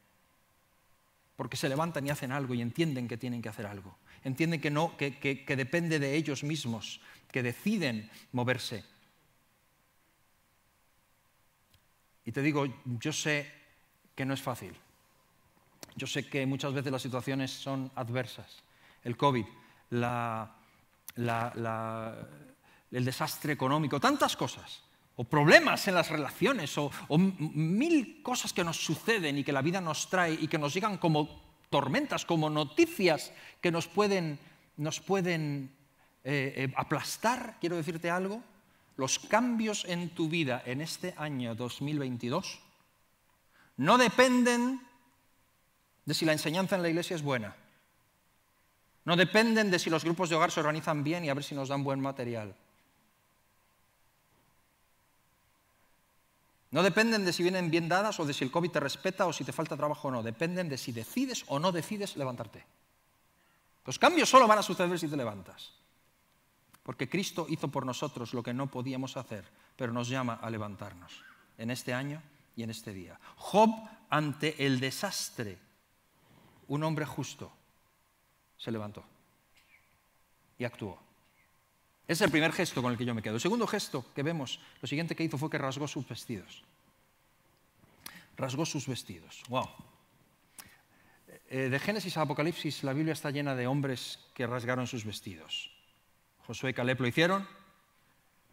porque se levantan y hacen algo y entienden que tienen que hacer algo, entienden que, no, que, depende de ellos mismos, que deciden moverse. Y te digo, yo sé que no es fácil. Yo sé que muchas veces las situaciones son adversas. El COVID, el desastre económico, tantas cosas o problemas en las relaciones, o, mil cosas que nos suceden y que la vida nos trae y que nos llegan como tormentas, como noticias que nos pueden, eh, eh, aplastar, quiero decirte algo, los cambios en tu vida en este año 2022 no dependen de si la enseñanza en la iglesia es buena, no dependen de si los grupos de hogar se organizan bien y a ver si nos dan buen material No dependen de si vienen bien dadas o de si el COVID te respeta o si te falta trabajo o no. Dependen de si decides o no decides levantarte. Los cambios solo van a suceder si te levantas. Porque Cristo hizo por nosotros lo que no podíamos hacer, pero nos llama a levantarnos en este año y en este día. Job ante el desastre, un hombre justo, se levantó y actuó. Es el primer gesto con el que yo me quedo. El segundo gesto que vemos, lo siguiente que hizo fue que rasgó sus vestidos. Rasgó sus vestidos. ¡Wow! Eh, eh, de Génesis a Apocalipsis, la Biblia está llena de hombres que rasgaron sus vestidos. Josué y Caleb lo hicieron,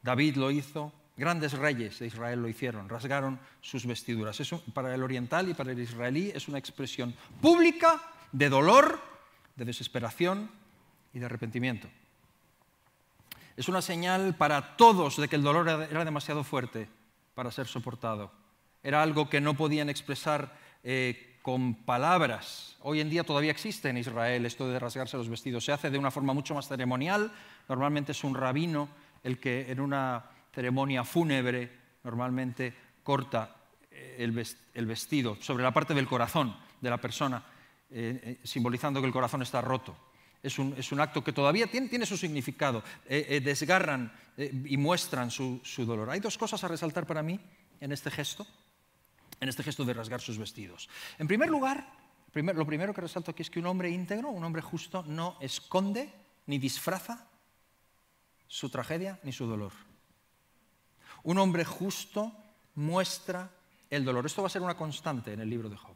David lo hizo, grandes reyes de Israel lo hicieron, rasgaron sus vestiduras. para el oriental y para el israelí es una expresión pública de dolor, de desesperación y de arrepentimiento es una señal para todos de que el dolor era demasiado fuerte para ser soportado. Era algo que no podían expresar eh, con palabras. Hoy en día todavía existe en Israel esto de rasgarse los vestidos. Se hace de una forma mucho más ceremonial. Normalmente es un rabino el que en una ceremonia fúnebre normalmente corta eh, el vestido sobre la parte del corazón de la persona, eh, simbolizando que el corazón está roto es un, acto que todavía tiene, su significado, eh, eh, desgarran eh, y muestran su, dolor. Hay dos cosas a resaltar para mí en este gesto, en este gesto de rasgar sus vestidos. En primer lugar, lo primero que resalto aquí es que un hombre íntegro, un hombre justo, no esconde ni disfraza su tragedia ni su dolor. Un hombre justo muestra el dolor. Esto va a ser una constante en el libro de Job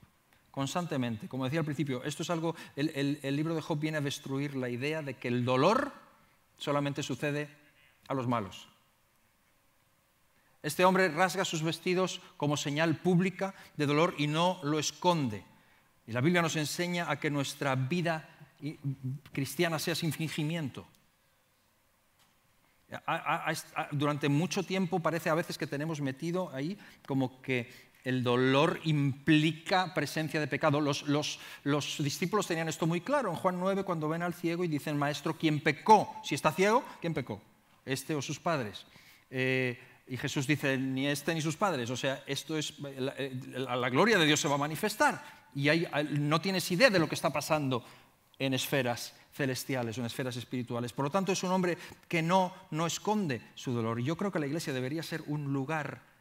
constantemente. Como decía al principio, esto es algo, el, libro de Job viene a destruir la idea de que el dolor solamente sucede a los malos. Este hombre rasga sus vestidos como señal pública de dolor y no lo esconde. Y la Biblia nos enseña a que nuestra vida cristiana sea sin fingimiento. durante mucho tiempo parece a veces que tenemos metido ahí como que el dolor implica presencia de pecado. Los, discípulos tenían esto muy claro en Juan 9 cuando ven al ciego y dicen, maestro, ¿quién pecó? Si está ciego, ¿quién pecó? ¿Este o sus padres? Eh, y Jesús dice, ni este ni sus padres. O sea, esto es, la, eh, gloria de Dios se va a manifestar. Y no tienes idea de lo que está pasando en esferas celestiales o en esferas espirituales. Por lo tanto, es un hombre que no, no esconde su dolor. yo creo que la iglesia debería ser un lugar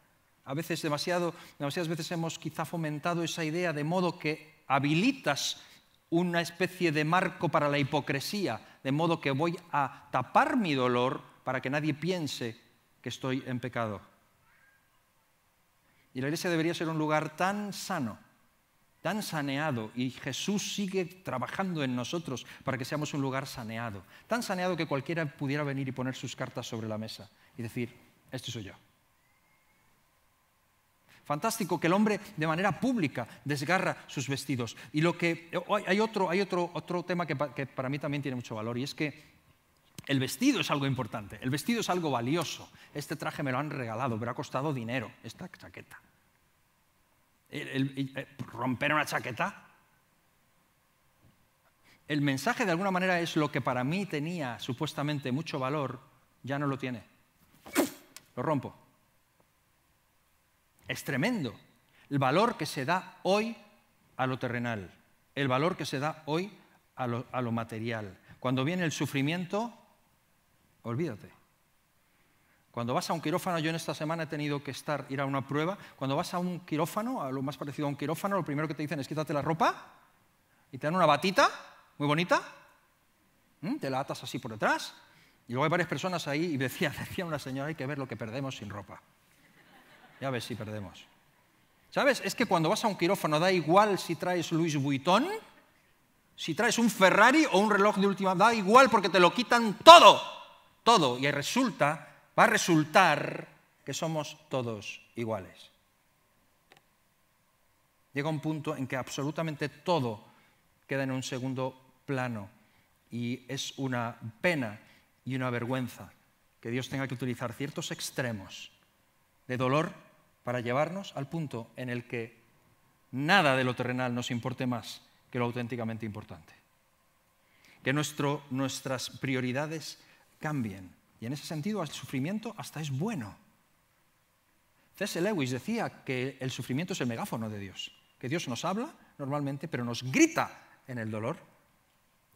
a veces demasiado, demasiadas veces hemos quizá fomentado esa idea de modo que habilitas una especie de marco para la hipocresía, de modo que voy a tapar mi dolor para que nadie piense que estoy en pecado. Y la iglesia debería ser un lugar tan sano, tan saneado, y Jesús sigue trabajando en nosotros para que seamos un lugar saneado, tan saneado que cualquiera pudiera venir y poner sus cartas sobre la mesa y decir, este soy yo. Fantástico que el hombre de manera pública desgarra sus vestidos. Y lo que eh, hay otro, hay otro, otro tema que, para mí también tiene mucho valor y es que el vestido es algo importante, el vestido es algo valioso. Este traje me lo han regalado, pero ha costado dinero esta chaqueta. Eh, romper una chaqueta. El mensaje de alguna manera es lo que para mí tenía supuestamente mucho valor, ya no lo tiene. Lo rompo. Es tremendo el valor que se da hoy a lo terrenal, el valor que se da hoy a lo, material. Cuando viene el sufrimiento, olvídate. Cuando vas a un quirófano, yo en esta semana he tenido que estar, ir a una prueba, cuando vas a un quirófano, a lo más parecido a un quirófano, lo primero que te dicen es quítate la ropa y te dan una batita muy bonita, te la atas así por detrás, y luego hay varias personas ahí y (laughs) decía, decía una señora, hay que ver lo que perdemos sin ropa. Ya ves si perdemos. ¿Sabes? Es que cuando vas a un quirófano da igual si traes Luis Vuitton, si traes un Ferrari o un reloj de última, da igual porque te lo quitan todo, todo. Y resulta, va a resultar que somos todos iguales. Llega un punto en que absolutamente todo queda en un segundo plano y es una pena y una vergüenza que Dios tenga que utilizar ciertos extremos de dolor para llevarnos al punto en el que nada de lo terrenal nos importe más que lo auténticamente importante. Que nuestro, nuestras prioridades cambien. Y en ese sentido el sufrimiento hasta es bueno. C.S. Lewis decía que el sufrimiento es el megáfono de Dios, que Dios nos habla normalmente, pero nos grita en el dolor.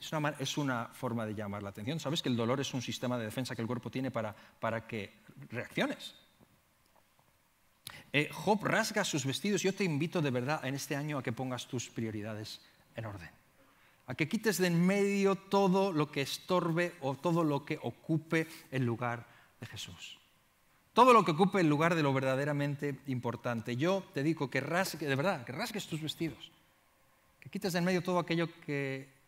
Es una, forma de llamar la atención. Sabes que el dolor es un sistema de defensa que el cuerpo tiene para que reacciones, eh, Job rasga sus vestidos. Yo te invito de verdad en este año a que pongas tus prioridades en orden. A que quites de en medio todo lo que estorbe o todo lo que ocupe el lugar de Jesús. Todo lo que ocupe el lugar de lo verdaderamente importante. Yo te digo que rasgue, de verdad, que rasques tus vestidos. Que quites de en medio todo aquello que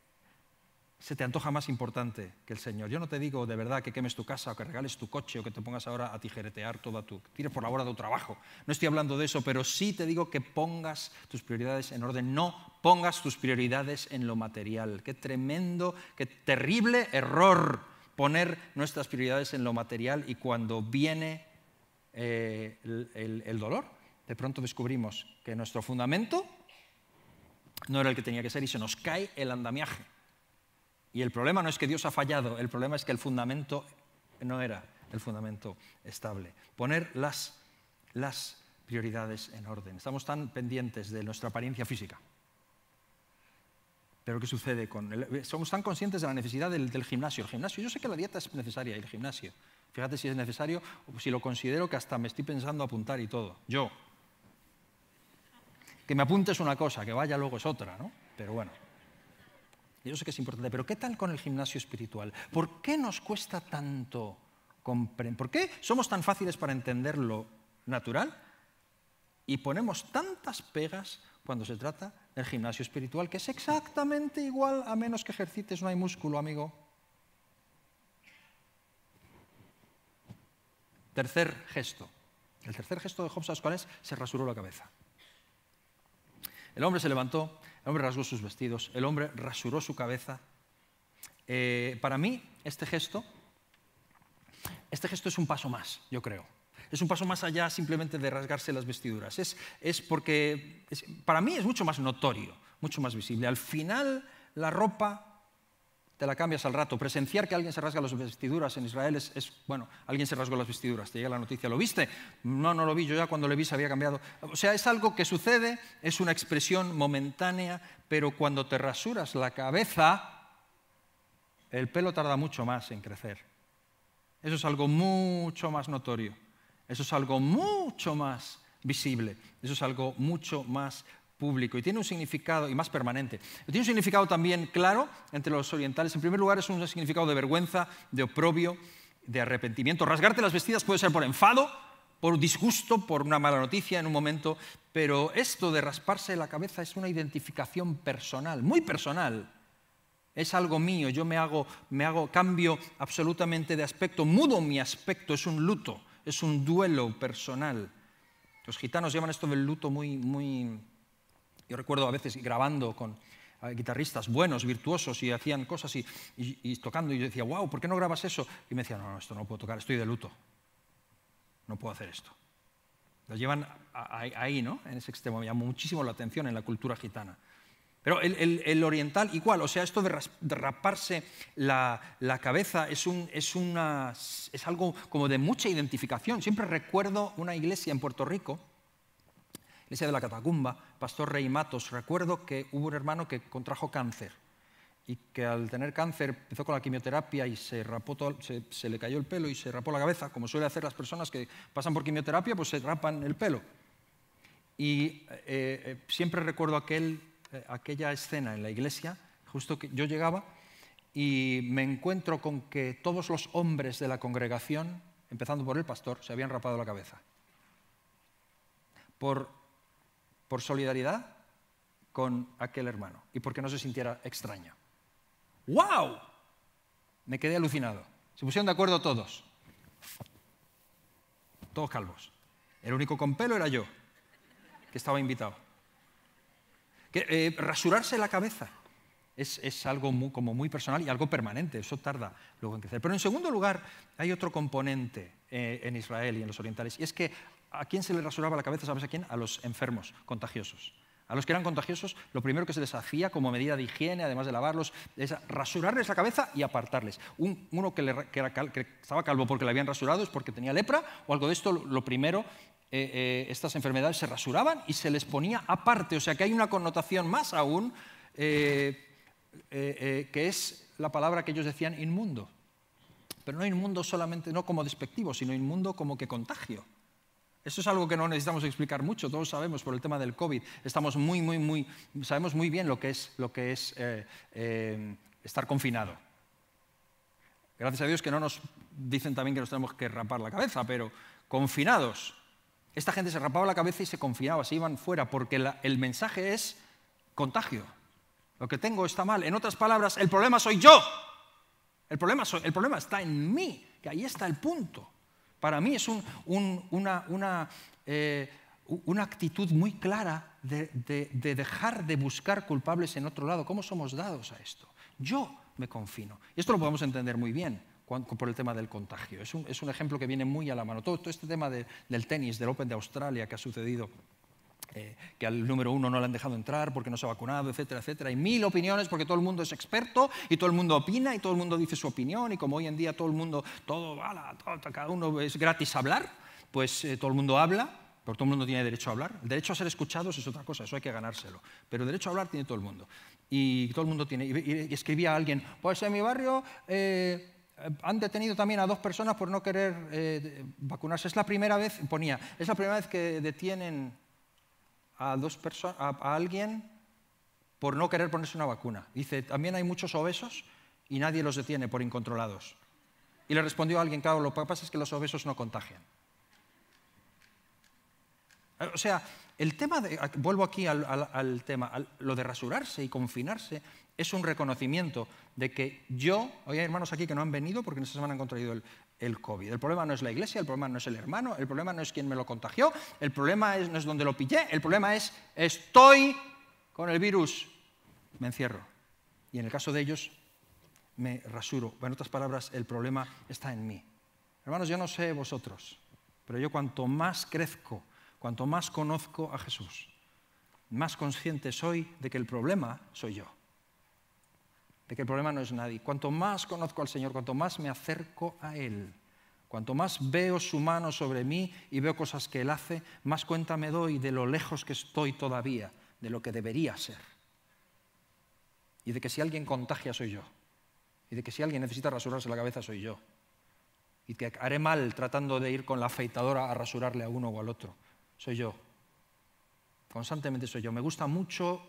se te antoja más importante que el Señor. Yo no te digo de verdad que quemes tu casa o que regales tu coche o que te pongas ahora a tijeretear toda tu... tires por la hora de tu trabajo. No estoy hablando de eso, pero sí te digo que pongas tus prioridades en orden. No pongas tus prioridades en lo material. Qué tremendo, qué terrible error poner nuestras prioridades en lo material y cuando viene eh, el dolor, de pronto descubrimos que nuestro fundamento no era el que tenía que ser y se nos cae el andamiaje. Y el problema no es que Dios ha fallado, el problema es que el fundamento no era el fundamento estable. Poner las, las prioridades en orden. Estamos tan pendientes de nuestra apariencia física. Pero ¿qué sucede con...? El, somos tan conscientes de la necesidad del, gimnasio. El gimnasio, yo sé que la dieta es necesaria, el gimnasio. Fíjate si es necesario, si lo considero que hasta me estoy pensando apuntar y todo. Yo. Que me apunte es una cosa, que vaya luego es otra, ¿no? Pero bueno yo sé que es importante, pero ¿qué tal con el gimnasio espiritual? ¿Por qué nos cuesta tanto comprender? ¿Por qué somos tan fáciles para entender lo natural y ponemos tantas pegas cuando se trata del gimnasio espiritual, que es exactamente igual a menos que ejercites, no hay músculo, amigo? Tercer gesto. El tercer gesto de Hobbes, ¿cuál es? Se rasuró la cabeza. El hombre se levantó el hombre rasgó sus vestidos, el hombre rasuró su cabeza. Eh, para mí, este gesto, este gesto es un paso más, yo creo. Es un paso más allá simplemente de rasgarse las vestiduras. Es, porque, para mí es mucho más notorio, mucho más visible. Al final, la ropa te la cambias al rato. Presenciar que alguien se rasga las vestiduras en Israel es, bueno, alguien se rasgó las vestiduras, te llega la noticia, ¿lo viste? No, no lo vi, yo ya cuando le vi se había cambiado. O sea, es algo que sucede, es una expresión momentánea, pero cuando te rasuras la cabeza, el pelo tarda mucho más en crecer. Eso es algo mucho más notorio, eso es algo mucho más visible, eso es algo mucho más público y tiene un significado, y más permanente, tiene un significado también claro entre los orientales. En primer lugar, es un significado de vergüenza, de oprobio, de arrepentimiento. Rasgarte las vestidas puede ser por enfado, por disgusto, por una mala noticia en un momento, pero esto de rasparse la cabeza es una identificación personal, muy personal. Es algo mío, yo me hago, me hago cambio absolutamente de aspecto, mudo mi aspecto, es un luto, es un duelo personal. Los gitanos llaman esto del luto muy, muy, yo recuerdo a veces grabando con guitarristas buenos, virtuosos, y hacían cosas y, tocando, y yo decía, wow, ¿por qué no grabas eso? Y me decía, no, no, esto no puedo tocar, estoy de luto, no puedo hacer esto. Lo llevan ahí, ¿no? En ese extremo. Me llamó muchísimo la atención en la cultura gitana. Pero el, el, el oriental igual, o sea, esto de, raparse la, cabeza es, es algo como de mucha identificación. Siempre recuerdo una iglesia en Puerto Rico iglesia de la catacumba, Pastor Rey Matos. Recuerdo que hubo un hermano que contrajo cáncer y que al tener cáncer empezó con la quimioterapia y se, rapó todo, se, le cayó el pelo y se rapó la cabeza, como suele hacer las personas que pasan por quimioterapia, pues se rapan el pelo. Y eh, eh, siempre recuerdo aquel, eh, aquella escena en la iglesia, justo que yo llegaba y me encuentro con que todos los hombres de la congregación, empezando por el pastor, se habían rapado la cabeza. Por por solidaridad con aquel hermano y porque no se sintiera extraña. ¡Wow! Me quedé alucinado. Se pusieron de acuerdo todos. Todos calvos. El único con pelo era yo, que estaba invitado. Que, eh, rasurarse la cabeza es, algo muy, como muy personal y algo permanente, eso tarda luego en crecer. Pero en segundo lugar, hay otro componente eh, en Israel y en los orientales, y es que ¿a quién se le rasuraba la cabeza? ¿Sabes a quién? A los enfermos contagiosos. A los que eran contagiosos, lo primero que se les hacía como medida de higiene, además de lavarlos, es rasurarles la cabeza y apartarles. uno que, estaba calvo porque le habían rasurado es porque tenía lepra o algo de esto, lo primero, eh, eh, estas enfermedades se rasuraban y se les ponía aparte. O sea que hay una connotación más aún eh, que es la palabra que ellos decían inmundo. Pero no inmundo solamente, no como despectivo, sino inmundo como que contagio. Esto es algo que no necesitamos explicar mucho, todos sabemos por el tema del COVID. Estamos muy, muy, muy, sabemos muy bien lo que es, lo que es eh, eh, estar confinado. Gracias a Dios que no nos dicen también que nos tenemos que rapar la cabeza, pero confinados. Esta gente se rapaba la cabeza y se confinaba, se iban fuera, porque el mensaje es contagio. Lo que tengo está mal. En otras palabras, el problema soy yo. El problema, el problema está en mí, que ahí está el punto. Para mí es eh, una, actitud muy clara de, dejar de buscar culpables en otro lado. ¿Cómo somos dados a esto? Yo me confino. Y esto lo podemos entender muy bien por el tema del contagio. Es un, ejemplo que viene muy a la mano. Todo, este tema del tenis, del Open de Australia que ha sucedido eh, que al número uno no le han dejado entrar porque no se ha vacunado, etcétera, etcétera. Hay mil opiniones porque todo el mundo es experto y todo el mundo opina y todo el mundo dice su opinión y como hoy en día todo el mundo, todo, cada uno es gratis hablar, pues eh, todo el mundo habla, pero todo el mundo tiene derecho a hablar. El derecho a ser escuchados es otra cosa, eso hay que ganárselo. Pero el derecho a hablar tiene todo el mundo. Y todo el mundo tiene. escribía a alguien, pues en mi barrio eh, han detenido también a dos personas por no querer vacunarse. Es la primera vez, ponía, es la primera vez que detienen a, dos personas a alguien por no querer ponerse una vacuna. Dice, también hay muchos obesos y nadie los detiene por incontrolados. Y le respondió a alguien, claro, lo que pasa es que los obesos no contagian. Eh, o sea, el tema de, vuelvo aquí al, tema, lo de rasurarse y confinarse es un reconocimiento de que yo, hoy hay hermanos aquí que no han venido porque no se han contraído el, el El problema no es la iglesia, el problema no es el hermano, el problema no es quien me lo contagió, el problema no es donde lo pillé, el problema es estoy con el virus, me encierro. Y en el caso de ellos, me rasuro. En otras palabras, el problema está en mí. Hermanos, yo no sé vosotros, pero yo cuanto más crezco, cuanto más conozco a Jesús, más consciente soy de que el problema soy yo de que el problema no es nadie. Cuanto más conozco al Señor, cuanto más me acerco a Él, cuanto más veo su mano sobre mí y veo cosas que Él hace, más cuenta me doy de lo lejos que estoy todavía, de lo que debería ser. Y de que si alguien contagia soy yo. Y de que si alguien necesita rasurarse la cabeza soy yo. Y que haré mal tratando de ir con la afeitadora a rasurarle a uno o al otro. Soy yo. Constantemente soy yo. Me gusta mucho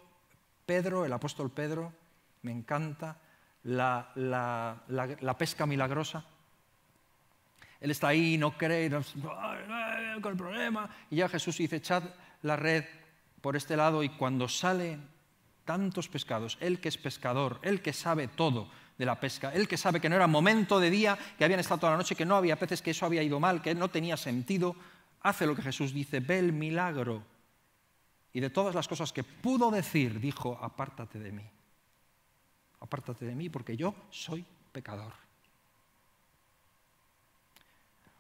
Pedro, el apóstol Pedro, me encanta la, pesca milagrosa. Él está ahí, no cree, no, con el problema. Y ya Jesús dice, echad la red por este lado y cuando salen tantos pescados, él que es pescador, él que sabe todo de la pesca, él que sabe que no era momento de día, que habían estado toda la noche, que no había peces, que eso había ido mal, que no tenía sentido, hace lo que Jesús dice, ve el milagro. Y de todas las cosas que pudo decir, dijo, apártate de mí apártate de mí porque yo soy pecador.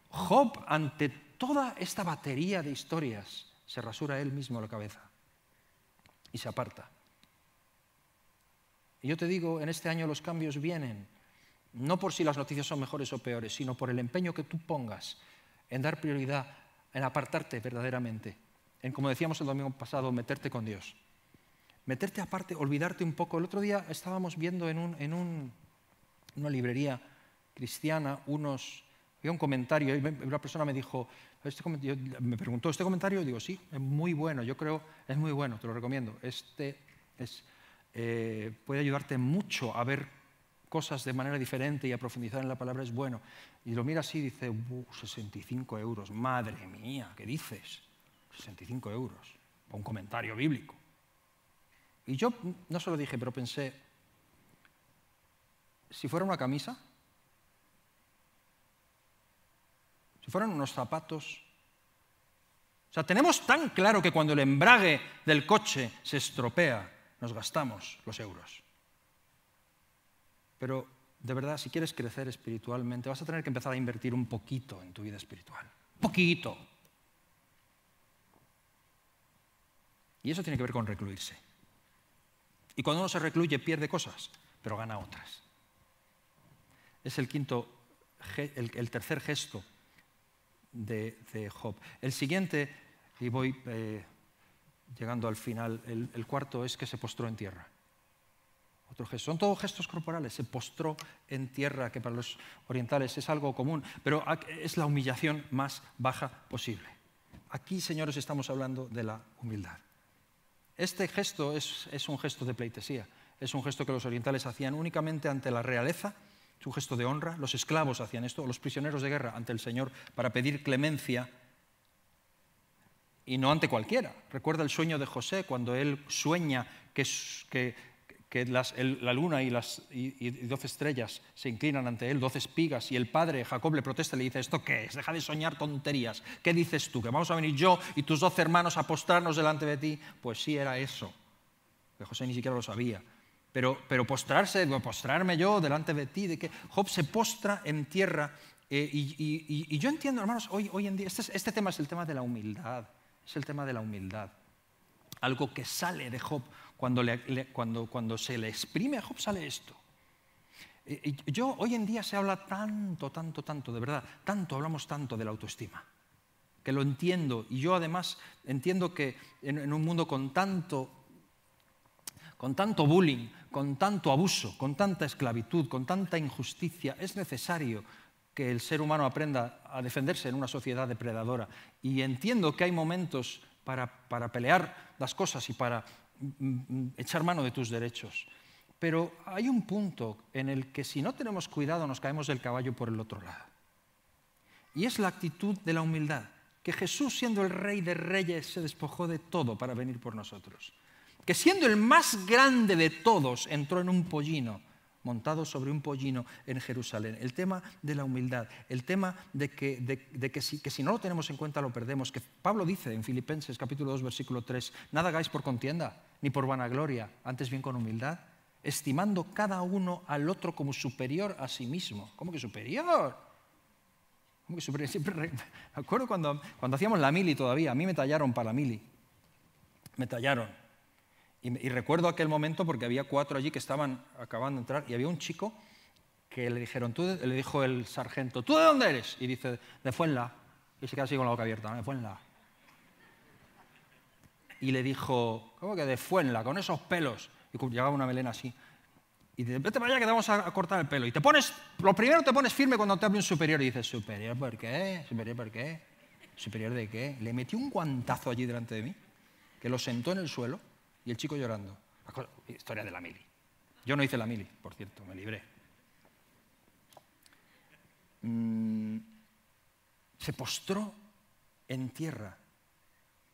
Job, ante toda esta batería de historias, se rasura él mismo la cabeza y se aparta. Y yo te digo, en este año los cambios vienen, no por si las noticias son mejores o peores, sino por el empeño que tú pongas en dar prioridad, en apartarte verdaderamente, en, como decíamos el domingo pasado, meterte con Dios meterte aparte, olvidarte un poco. El otro día estábamos viendo en, una librería cristiana unos... Había un comentario, y una persona me dijo, este me preguntó, ¿este comentario? Y digo, sí, es muy bueno, yo creo, es muy bueno, te lo recomiendo. Este eh, puede ayudarte mucho a ver cosas de manera diferente y a profundizar en la palabra, es bueno. Y lo mira así y dice, 65 euros, madre mía, ¿qué dices? 65 euros, un comentario bíblico. Y yo no solo dije, pero pensé, si fuera una camisa, si fueran unos zapatos. O sea, tenemos tan claro que cuando el embrague del coche se estropea, nos gastamos los euros. Pero de verdad, si quieres crecer espiritualmente, vas a tener que empezar a invertir un poquito en tu vida espiritual. Poquito. Y eso tiene que ver con recluirse. Y cuando uno se recluye pierde cosas, pero gana otras. Es el, quinto, el, tercer gesto de, Job. El siguiente, y voy eh, llegando al final, el, el cuarto es que se postró en tierra. Otro gesto. Son todos gestos corporales. Se postró en tierra, que para los orientales es algo común, pero es la humillación más baja posible. Aquí, señores, estamos hablando de la humildad. Este gesto es, un gesto de pleitesía, es un gesto que los orientales hacían únicamente ante la realeza, es un gesto de honra, los esclavos hacían esto, los prisioneros de guerra ante el Señor para pedir clemencia y no ante cualquiera. Recuerda el sueño de José cuando él sueña que, que que la luna y las doce estrellas se inclinan ante él, doce espigas, y el padre Jacob le protesta y le dice, ¿esto qué es? Deja de soñar tonterías. ¿Qué dices tú? ¿Que vamos a venir yo y tus doce hermanos a postrarnos delante de ti? Pues sí, era eso. Que José ni siquiera lo sabía. Pero, pero postrarse, postrarme yo delante de ti, de que Job se postra en tierra. Eh, y, yo entiendo, hermanos, hoy, hoy en día, este, este tema es el tema de la humildad, es el tema de la humildad. Algo que sale de Job cuando, cuando, se le exprime a Job sale esto. Y yo hoy en día se habla tanto, tanto, tanto, de verdad, tanto hablamos tanto de la autoestima, que lo entiendo. Y yo además entiendo que en, un mundo con tanto, con tanto bullying, con tanto abuso, con tanta esclavitud, con tanta injusticia, es necesario que el ser humano aprenda a defenderse en una sociedad depredadora. Y entiendo que hay momentos para pelear las cosas y para Mm, mm, echar mano de tus derechos. Pero hay un punto en el que si no tenemos cuidado nos caemos del caballo por el otro lado. Y es la actitud de la humildad, que Jesús siendo el rey de reyes se despojó de todo para venir por nosotros. Que siendo el más grande de todos entró en un pollino montado sobre un pollino en Jerusalén. El tema de la humildad, el tema de, que, si, no lo tenemos en cuenta lo perdemos, que Pablo dice en Filipenses capítulo 2 versículo 3, nada hagáis por contienda ni por vanagloria, antes bien con humildad, estimando cada uno al otro como superior a sí mismo. ¿Cómo que superior? ¿Cómo que superior? Siempre acuerdo cuando, cuando hacíamos la mili todavía, a mí me tallaron para la mili. Me tallaron y, recuerdo aquel momento porque había cuatro allí que estaban acabando de entrar y había un chico que le dijeron, le dijo el sargento, ¿tú de dónde eres? Y dice, de Fuenla. Y se queda así con la boca abierta, de Fuenla. Y le dijo, ¿cómo que de Fuenla? Con esos pelos. Y llegaba una melena así. Y dice, vete para allá que te vamos a cortar el pelo. Y te pones, lo primero te pones firme cuando te habla un superior. Y dices, ¿superior por qué? ¿Superior por qué? ¿Superior de qué? Le metió un guantazo allí delante de mí, que lo sentó en el suelo y el chico llorando. historia de la mili. Yo no hice la mili, por cierto, me libré. Mm, se postró en tierra,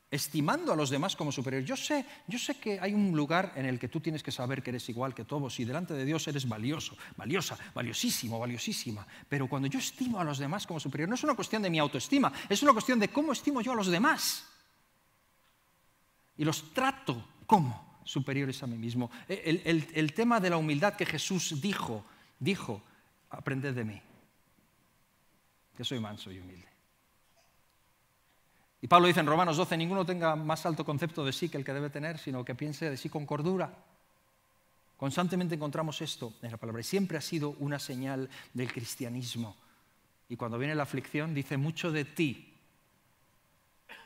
estimando a los demás como superiores. Yo sé, yo sé que hay un lugar en el que tú tienes que saber que eres igual que todos y delante de Dios eres valioso, valiosa, valiosísimo, valiosísima. Pero cuando yo estimo a los demás como superior, no es una cuestión de mi autoestima, es una cuestión de cómo estimo yo a los demás. Y los trato ¿Cómo? Superiores a mí mismo. Eh, el, tema de la humildad que Jesús dijo, dijo, aprended de mí, que soy manso y humilde. Y Pablo dice en Romanos 12, ninguno tenga más alto concepto de sí que el que debe tener, sino que piense de sí con cordura. Constantemente encontramos esto en la palabra y siempre ha sido una señal del cristianismo. Y cuando viene la aflicción dice mucho de ti.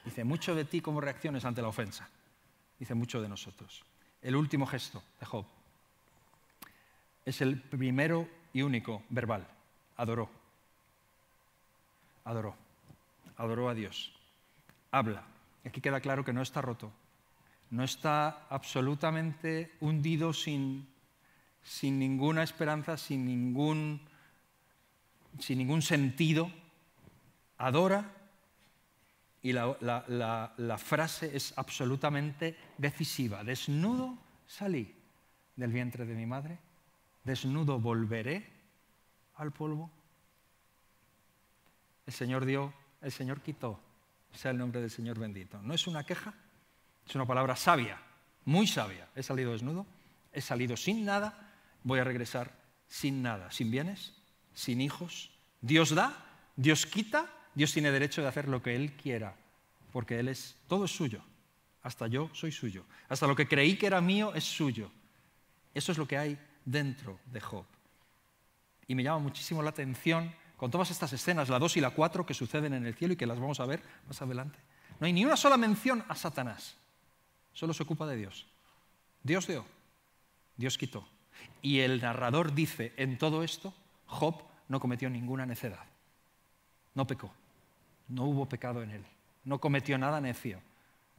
Dice mucho de ti cómo reacciones ante la ofensa dice mucho de nosotros. El último gesto de Job es el primero y único verbal. Adoró. Adoró. Adoró a Dios. Habla. aquí queda claro que no está roto. No está absolutamente hundido sin, sin ninguna esperanza, sin ningún, sin ningún sentido. Adora y la, frase es absolutamente decisiva. Desnudo salí del vientre de mi madre, desnudo volveré al polvo. El Señor dio, el Señor quitó, sea el nombre del Señor bendito. No es una queja, es una palabra sabia, muy sabia. He salido desnudo, he salido sin nada, voy a regresar sin nada, sin bienes, sin hijos. Dios da, Dios quita, Dios tiene derecho de hacer lo que Él quiera, porque Él es, todo es suyo. Hasta yo soy suyo. Hasta lo que creí que era mío es suyo. Eso es lo que hay dentro de Job. Y me llama muchísimo la atención con todas estas escenas, la 2 y la 4, que suceden en el cielo y que las vamos a ver más adelante. No hay ni una sola mención a Satanás. Solo se ocupa de Dios. Dios dio, Dios quitó. Y el narrador dice, en todo esto, Job no cometió ninguna necedad. No pecó. No hubo pecado en él. No cometió nada necio.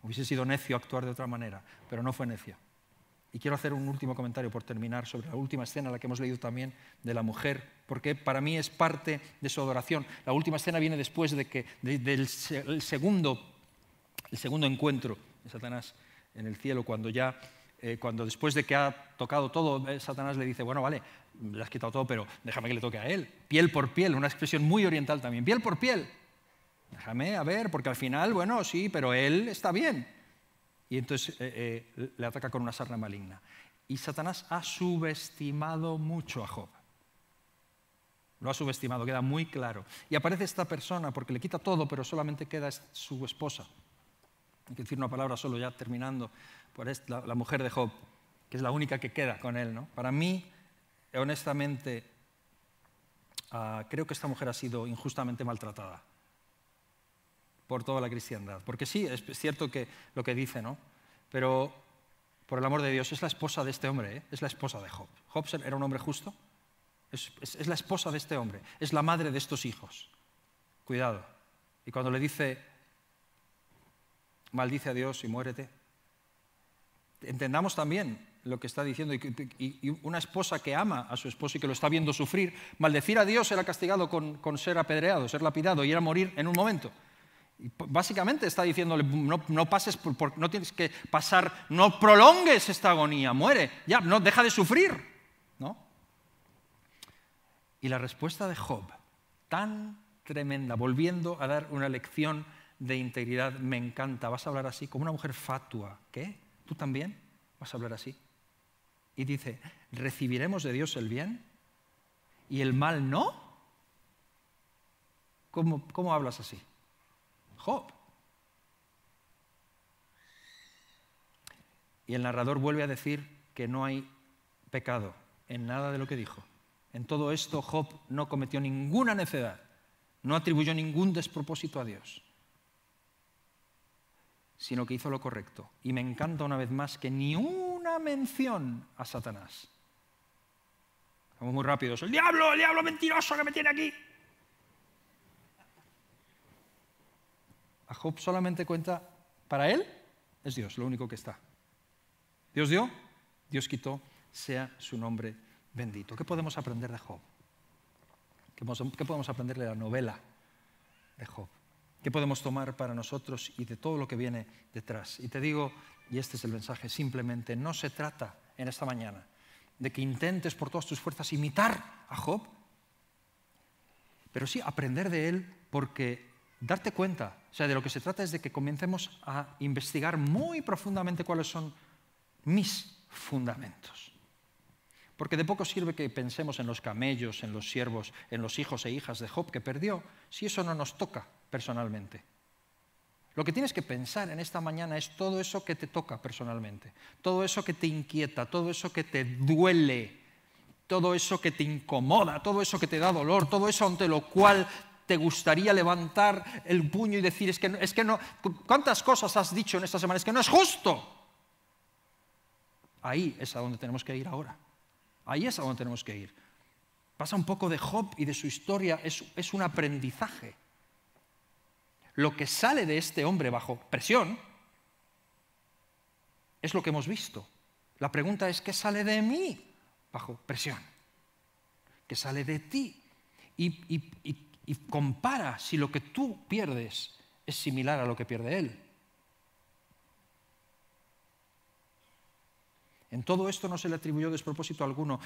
Hubiese sido necio actuar de otra manera, pero no fue necio. Y quiero hacer un último comentario por terminar sobre la última escena, la que hemos leído también, de la mujer, porque para mí es parte de su adoración. La última escena viene después de que, del segundo, encuentro de Satanás en el cielo, cuando ya, eh, cuando después de que ha tocado todo, eh, Satanás le dice, bueno, vale, le has quitado todo, pero déjame que le toque a él. Piel por piel, una expresión muy oriental también, piel por piel déjame, a ver, porque al final, bueno, sí, pero él está bien. Y entonces eh, eh, le ataca con una sarna maligna. Y Satanás ha subestimado mucho a Job. Lo ha subestimado, queda muy claro. Y aparece esta persona porque le quita todo, pero solamente queda su esposa. Hay que decir una palabra solo ya terminando por la, mujer de Job, que es la única que queda con él. ¿no? Para mí, honestamente, ah, creo que esta mujer ha sido injustamente maltratada por toda la cristiandad. Porque sí, es cierto que lo que dice, ¿no? Pero, por el amor de Dios, es la esposa de este hombre, ¿eh? es la esposa de Job. Job era un hombre justo, es, la esposa de este hombre, es la madre de estos hijos. Cuidado. Y cuando le dice, maldice a Dios y muérete, entendamos también lo que está diciendo. Y, una esposa que ama a su esposo y que lo está viendo sufrir, maldecir a Dios era castigado con, con ser apedreado, ser lapidado, y era morir en un momento. Básicamente está diciéndole, no, pases por, no tienes que pasar, no prolongues esta agonía, muere, ya, no, deja de sufrir. ¿no? Y la respuesta de Job, tan tremenda, volviendo a dar una lección de integridad, me encanta, vas a hablar así, como una mujer fatua, ¿qué? ¿Tú también vas a hablar así? Y dice, ¿recibiremos de Dios el bien y el mal no? cómo hablas así? Job. Y el narrador vuelve a decir que no hay pecado en nada de lo que dijo. En todo esto Job no cometió ninguna necedad, no atribuyó ningún despropósito a Dios, sino que hizo lo correcto. Y me encanta una vez más que ni una mención a Satanás. Vamos muy rápidos. El diablo, el diablo mentiroso que me tiene aquí. A Job solamente cuenta, para él es Dios, lo único que está. Dios dio, Dios quitó, sea su nombre bendito. ¿Qué podemos aprender de Job? ¿Qué podemos aprender de la novela de Job? ¿Qué podemos tomar para nosotros y de todo lo que viene detrás? Y te digo, y este es el mensaje, simplemente no se trata en esta mañana de que intentes por todas tus fuerzas imitar a Job, pero sí aprender de él porque darte cuenta. O sea, de lo que se trata es de que comencemos a investigar muy profundamente cuáles son mis fundamentos. Porque de poco sirve que pensemos en los camellos, en los siervos, en los hijos e hijas de Job que perdió, si eso no nos toca personalmente. Lo que tienes que pensar en esta mañana es todo eso que te toca personalmente, todo eso que te inquieta, todo eso que te duele, todo eso que te incomoda, todo eso que te da dolor, todo eso ante lo cual te gustaría levantar el puño y decir, es que, no, es que no, ¿cuántas cosas has dicho en esta semana? Es que no es justo. Ahí es a donde tenemos que ir ahora. Ahí es a donde tenemos que ir. Pasa un poco de Job y de su historia, es, es un aprendizaje. Lo que sale de este hombre bajo presión es lo que hemos visto. La pregunta es, ¿qué sale de mí bajo presión? ¿Qué sale de ti? ¿Y, y, y y compara si lo que tú pierdes es similar a lo que pierde él. En todo esto no se le atribuyó despropósito alguno.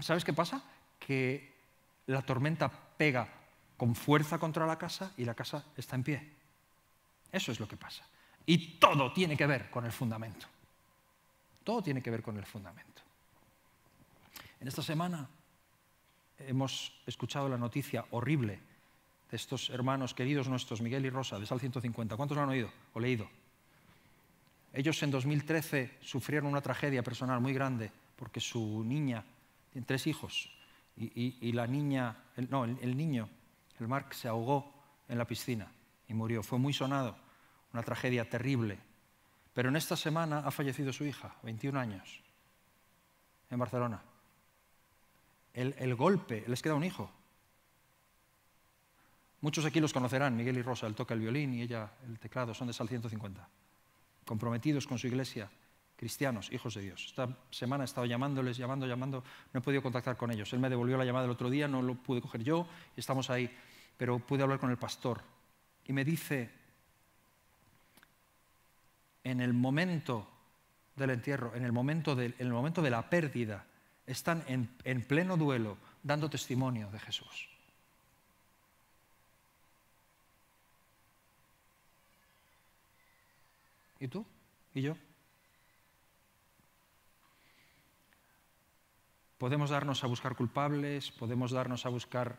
¿Sabes qué pasa? Que la tormenta pega con fuerza contra la casa y la casa está en pie. Eso es lo que pasa. Y todo tiene que ver con el fundamento. Todo tiene que ver con el fundamento. En esta semana hemos escuchado la noticia horrible de estos hermanos queridos nuestros, Miguel y Rosa, de Sal 150. ¿Cuántos lo han oído o leído? Ellos en 2013 sufrieron una tragedia personal muy grande porque su niña, tiene tres hijos, y, la niña, no, el, niño, el Marc, se ahogó en la piscina y murió. Fue muy sonado, una tragedia terrible. Pero en esta semana ha fallecido su hija, 21 años, en Barcelona el, golpe, les queda un hijo. Muchos aquí los conocerán, Miguel y Rosa, él toca el violín y ella el teclado, son de Sal 150, comprometidos con su iglesia, cristianos, hijos de Dios. Esta semana he estado llamándoles, llamando, llamando, no he podido contactar con ellos. Él me devolvió la llamada el otro día, no lo pude coger yo, estamos ahí, pero pude hablar con el pastor y me dice, en el momento del entierro, en el momento en el momento de la pérdida, están en, en pleno duelo dando testimonio de Jesús. ¿Y tú? ¿Y yo? Podemos darnos a buscar culpables, podemos darnos a buscar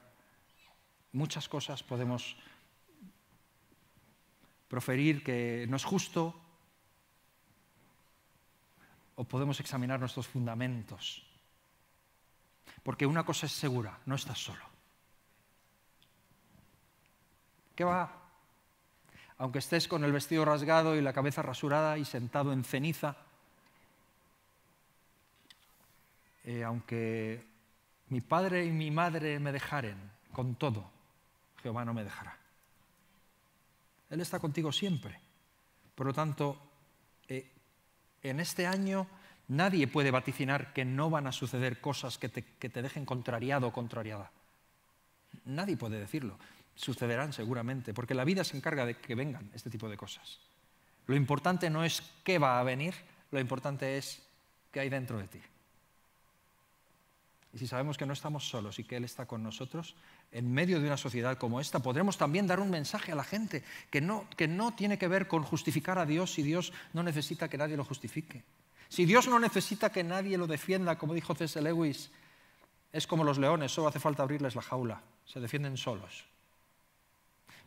muchas cosas, podemos proferir que no es justo, o podemos examinar nuestros fundamentos porque una cosa es segura, no estás solo. ¿Qué va? Aunque estés con el vestido rasgado y la cabeza rasurada y sentado en ceniza, eh, aunque mi padre y mi madre me dejaren con todo, Jehová no me dejará. Él está contigo siempre. Por lo tanto, eh, en este año Nadie puede vaticinar que no van a suceder cosas que te, dejen contrariado o contrariada. Nadie puede decirlo. Sucederán seguramente, porque la vida se encarga de que vengan este tipo de cosas. Lo importante no es qué va a venir, lo importante es qué hay dentro de ti. Y si sabemos que no estamos solos y que Él está con nosotros, en medio de una sociedad como esta, podremos también dar un mensaje a la gente que no, que no tiene que ver con justificar a Dios y Dios no necesita que nadie lo justifique. Si Dios no necesita que nadie lo defienda, como dijo C.S. Lewis, es como los leones, solo hace falta abrirles la jaula, se defienden solos.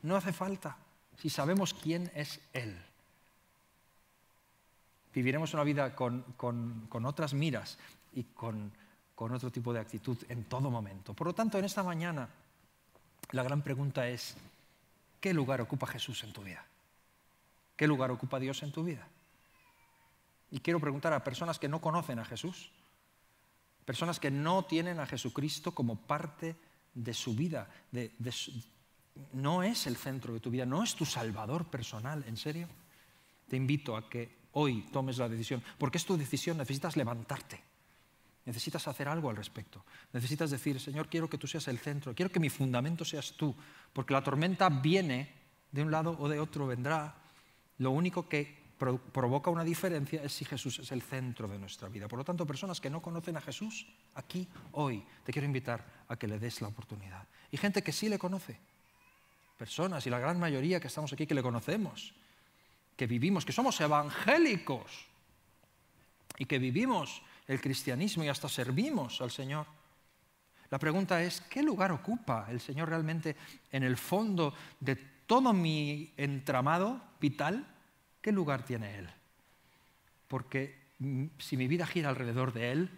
No hace falta, si sabemos quién es Él. Viviremos una vida con, otras miras y con otro tipo de actitud en todo momento. Por lo tanto, en esta mañana, la gran pregunta es, ¿qué lugar ocupa Jesús en tu vida? ¿Qué lugar ocupa Dios en tu vida? Y quiero preguntar a personas que no conocen a Jesús, personas que no tienen a Jesucristo como parte de su vida, de, no es el centro de tu vida, no es tu salvador personal, ¿en serio? Te invito a que hoy tomes la decisión, porque es tu decisión, necesitas levantarte, necesitas hacer algo al respecto, necesitas decir, Señor, quiero que tú seas el centro, quiero que mi fundamento seas tú, porque la tormenta viene de un lado o de otro, vendrá, lo único que provoca una diferencia es si Jesús es el centro de nuestra vida. Por lo tanto, personas que no conocen a Jesús, aquí, hoy, te quiero invitar a que le des la oportunidad. Y gente que sí le conoce. Personas, y la gran mayoría que estamos aquí, que le conocemos, que vivimos, que somos evangélicos y que vivimos el cristianismo y hasta servimos al Señor. La pregunta es, ¿qué lugar ocupa el Señor realmente en el fondo de todo mi entramado vital? ¿Qué lugar tiene Él? Porque mm, si mi vida gira alrededor de Él,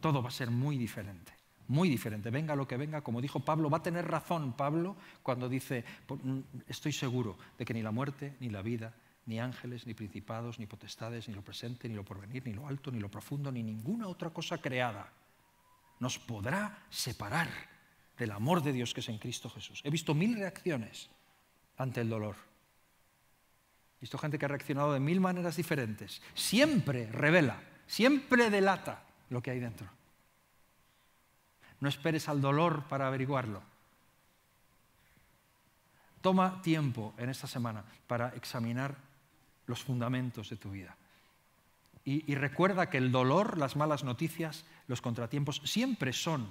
todo va a ser muy diferente, muy diferente. Venga lo que venga, como dijo Pablo, va a tener razón Pablo cuando dice, mm, estoy seguro de que ni la muerte, ni la vida, ni ángeles, ni principados, ni potestades, ni lo presente, ni lo porvenir, ni lo alto, ni lo profundo, ni ninguna otra cosa creada nos podrá separar del amor de Dios que es en Cristo Jesús. He visto mil reacciones ante el dolor visto gente que ha reaccionado de mil maneras diferentes. Siempre revela, siempre delata lo que hay dentro. No esperes al dolor para averiguarlo. Toma tiempo en esta semana para examinar los fundamentos de tu vida. Y, y recuerda que el dolor, las malas noticias, los contratiempos siempre son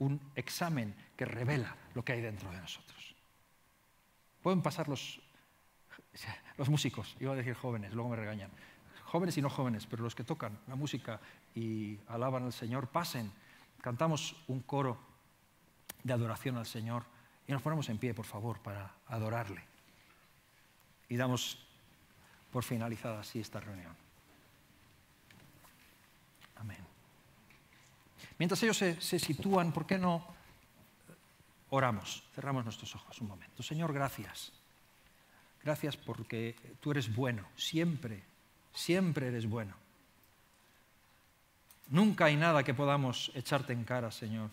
un examen que revela lo que hay dentro de nosotros. Pueden pasar los (laughs) los músicos, iba a decir jóvenes, luego me regañan, jóvenes y no jóvenes, pero los que tocan la música y alaban al Señor, pasen, cantamos un coro de adoración al Señor y nos ponemos en pie, por favor, para adorarle. Y damos por finalizada así esta reunión. Amén. Mientras ellos se, se sitúan, ¿por qué no oramos? Cerramos nuestros ojos un momento. Señor, gracias. Gracias porque tú eres bueno, siempre, siempre eres bueno. Nunca hay nada que podamos echarte en cara, Señor.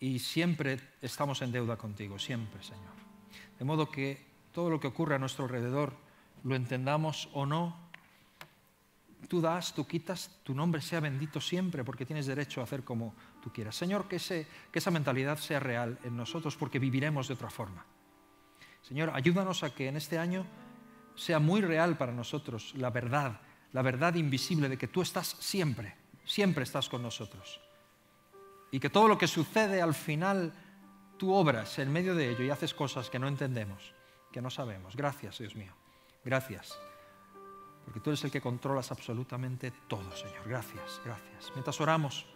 Y siempre estamos en deuda contigo, siempre, Señor. De modo que todo lo que ocurre a nuestro alrededor, lo entendamos o no, tú das, tú quitas, tu nombre sea bendito siempre porque tienes derecho a hacer como tú quieras. Señor, que, ese, que esa mentalidad sea real en nosotros porque viviremos de otra forma. Señor, ayúdanos a que en este año sea muy real para nosotros la verdad, la verdad invisible de que tú estás siempre, siempre estás con nosotros. Y que todo lo que sucede al final, tú obras en medio de ello y haces cosas que no entendemos, que no sabemos. Gracias, Dios mío. Gracias. Porque tú eres el que controlas absolutamente todo, Señor. Gracias, gracias. Mientras oramos,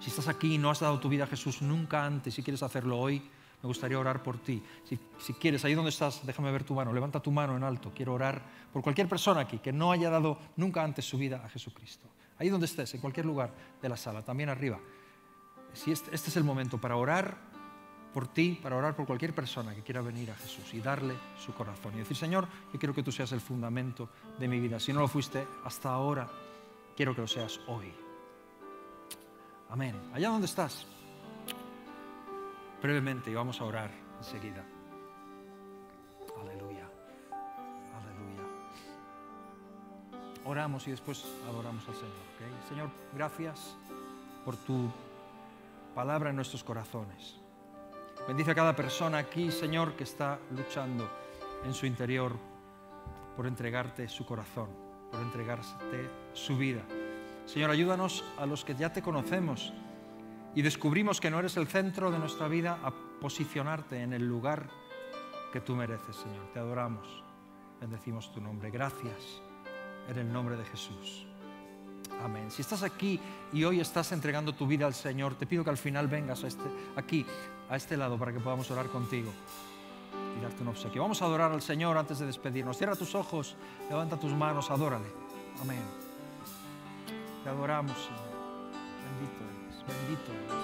si estás aquí y no has dado tu vida a Jesús nunca antes y quieres hacerlo hoy, me gustaría orar por ti. Si, quieres, ahí donde estás, déjame ver tu mano. Levanta tu mano en alto. Quiero orar por cualquier persona aquí que no haya dado nunca antes su vida a Jesucristo. Ahí donde estés, en cualquier lugar de la sala, también arriba. Si este, este es el momento para orar por ti, para orar por cualquier persona que quiera venir a Jesús y darle su corazón y decir, Señor, yo quiero que tú seas el fundamento de mi vida. Si no lo fuiste hasta ahora, quiero que lo seas hoy. Amén. Allá donde estás brevemente y vamos a orar enseguida. Aleluya, aleluya. Oramos y después adoramos al Señor. Señor, gracias por tu palabra en nuestros corazones. Bendice a cada persona aquí, Señor, que está luchando en su interior por entregarte su corazón, por entregarte su vida. Señor, ayúdanos a los que ya te conocemos y descubrimos que no eres el centro de nuestra vida, a posicionarte en el lugar que tú mereces, Señor. Te adoramos, bendecimos tu nombre. Gracias en el nombre de Jesús. Amén. Si estás aquí y hoy estás entregando tu vida al Señor, te pido que al final vengas a este, aquí, a este lado, para que podamos orar contigo y darte un obsequio. Vamos a adorar al Señor antes de despedirnos. Cierra tus ojos, levanta tus manos, adórale. Amén. Te adoramos, Señor. Bendito.